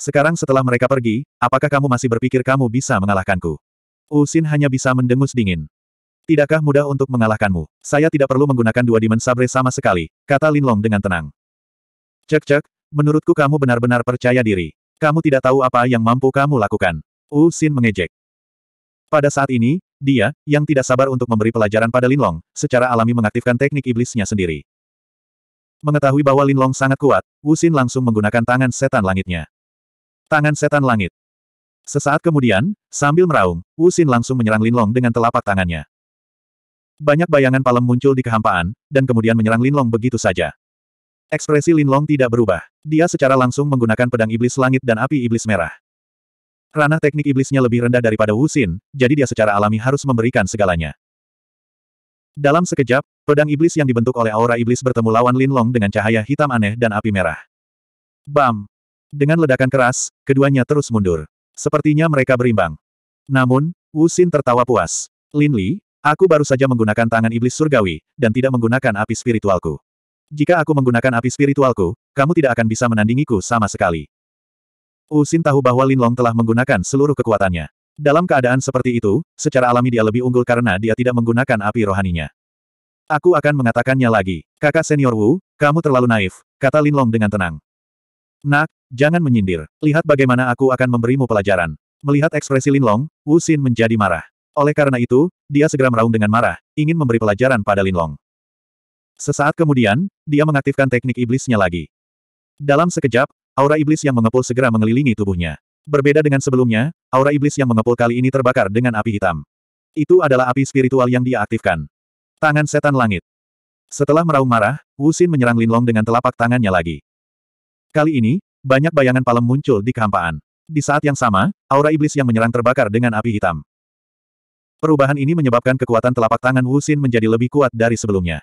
Sekarang setelah mereka pergi, apakah kamu masih berpikir kamu bisa mengalahkanku? Usin hanya bisa mendengus dingin. Tidakkah mudah untuk mengalahkanmu? Saya tidak perlu menggunakan dua dimen sabre sama sekali, kata Lin Long dengan tenang. Cek-cek, menurutku kamu benar-benar percaya diri. Kamu tidak tahu apa yang mampu kamu lakukan. Usin mengejek. Pada saat ini, dia, yang tidak sabar untuk memberi pelajaran pada Linlong, secara alami mengaktifkan teknik iblisnya sendiri. Mengetahui bahwa Linlong sangat kuat, Wu Xin langsung menggunakan tangan setan langitnya. Tangan setan langit. Sesaat kemudian, sambil meraung, Wu Xin langsung menyerang Linlong dengan telapak tangannya. Banyak bayangan palem muncul di kehampaan, dan kemudian menyerang Linlong begitu saja. Ekspresi Linlong tidak berubah. Dia secara langsung menggunakan pedang iblis langit dan api iblis merah. Ranah teknik iblisnya lebih rendah daripada Wusin, jadi dia secara alami harus memberikan segalanya. Dalam sekejap, pedang iblis yang dibentuk oleh aura iblis bertemu lawan Lin Long dengan cahaya hitam aneh dan api merah. Bam! Dengan ledakan keras, keduanya terus mundur. Sepertinya mereka berimbang. Namun, Wusin tertawa puas. Lin Li, aku baru saja menggunakan tangan iblis surgawi, dan tidak menggunakan api spiritualku. Jika aku menggunakan api spiritualku, kamu tidak akan bisa menandingiku sama sekali. Usin tahu bahwa Linlong telah menggunakan seluruh kekuatannya. Dalam keadaan seperti itu, secara alami dia lebih unggul karena dia tidak menggunakan api rohaninya. Aku akan mengatakannya lagi. Kakak senior Wu, kamu terlalu naif, kata Linlong dengan tenang. Nak, jangan menyindir. Lihat bagaimana aku akan memberimu pelajaran. Melihat ekspresi Linlong, Wu Xin menjadi marah. Oleh karena itu, dia segera meraung dengan marah, ingin memberi pelajaran pada Linlong. Sesaat kemudian, dia mengaktifkan teknik iblisnya lagi. Dalam sekejap, aura iblis yang mengepul segera mengelilingi tubuhnya. Berbeda dengan sebelumnya, aura iblis yang mengepul kali ini terbakar dengan api hitam. Itu adalah api spiritual yang dia aktifkan. Tangan setan langit. Setelah meraung marah, Wu Xin menyerang Lin Long dengan telapak tangannya lagi. Kali ini, banyak bayangan palem muncul di kehampaan. Di saat yang sama, aura iblis yang menyerang terbakar dengan api hitam. Perubahan ini menyebabkan kekuatan telapak tangan Wu Xin menjadi lebih kuat dari sebelumnya.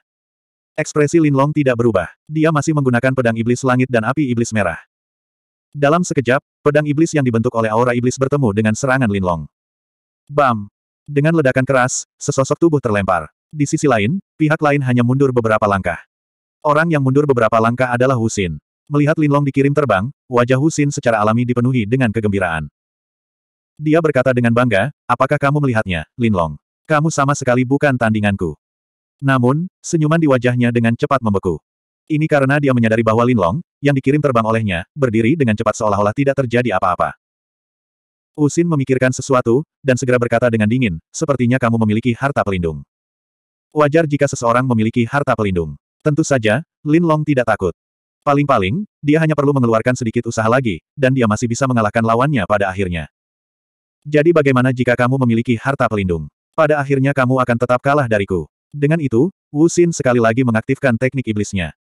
Ekspresi Lin Long tidak berubah. Dia masih menggunakan pedang iblis langit dan api iblis merah. Dalam sekejap, pedang iblis yang dibentuk oleh aura iblis bertemu dengan serangan Linlong. Bam! Dengan ledakan keras, sesosok tubuh terlempar. Di sisi lain, pihak lain hanya mundur beberapa langkah. Orang yang mundur beberapa langkah adalah Husin. Melihat Linlong dikirim terbang, wajah Husin secara alami dipenuhi dengan kegembiraan. Dia berkata dengan bangga, apakah kamu melihatnya, Linlong? Kamu sama sekali bukan tandinganku. Namun, senyuman di wajahnya dengan cepat membeku. Ini karena dia menyadari bahwa Linlong, yang dikirim terbang olehnya, berdiri dengan cepat seolah-olah tidak terjadi apa-apa. Usin memikirkan sesuatu, dan segera berkata dengan dingin, sepertinya kamu memiliki harta pelindung. Wajar jika seseorang memiliki harta pelindung. Tentu saja, Lin Long tidak takut. Paling-paling, dia hanya perlu mengeluarkan sedikit usaha lagi, dan dia masih bisa mengalahkan lawannya pada akhirnya. Jadi bagaimana jika kamu memiliki harta pelindung? Pada akhirnya kamu akan tetap kalah dariku. Dengan itu, Wu Xin sekali lagi mengaktifkan teknik iblisnya.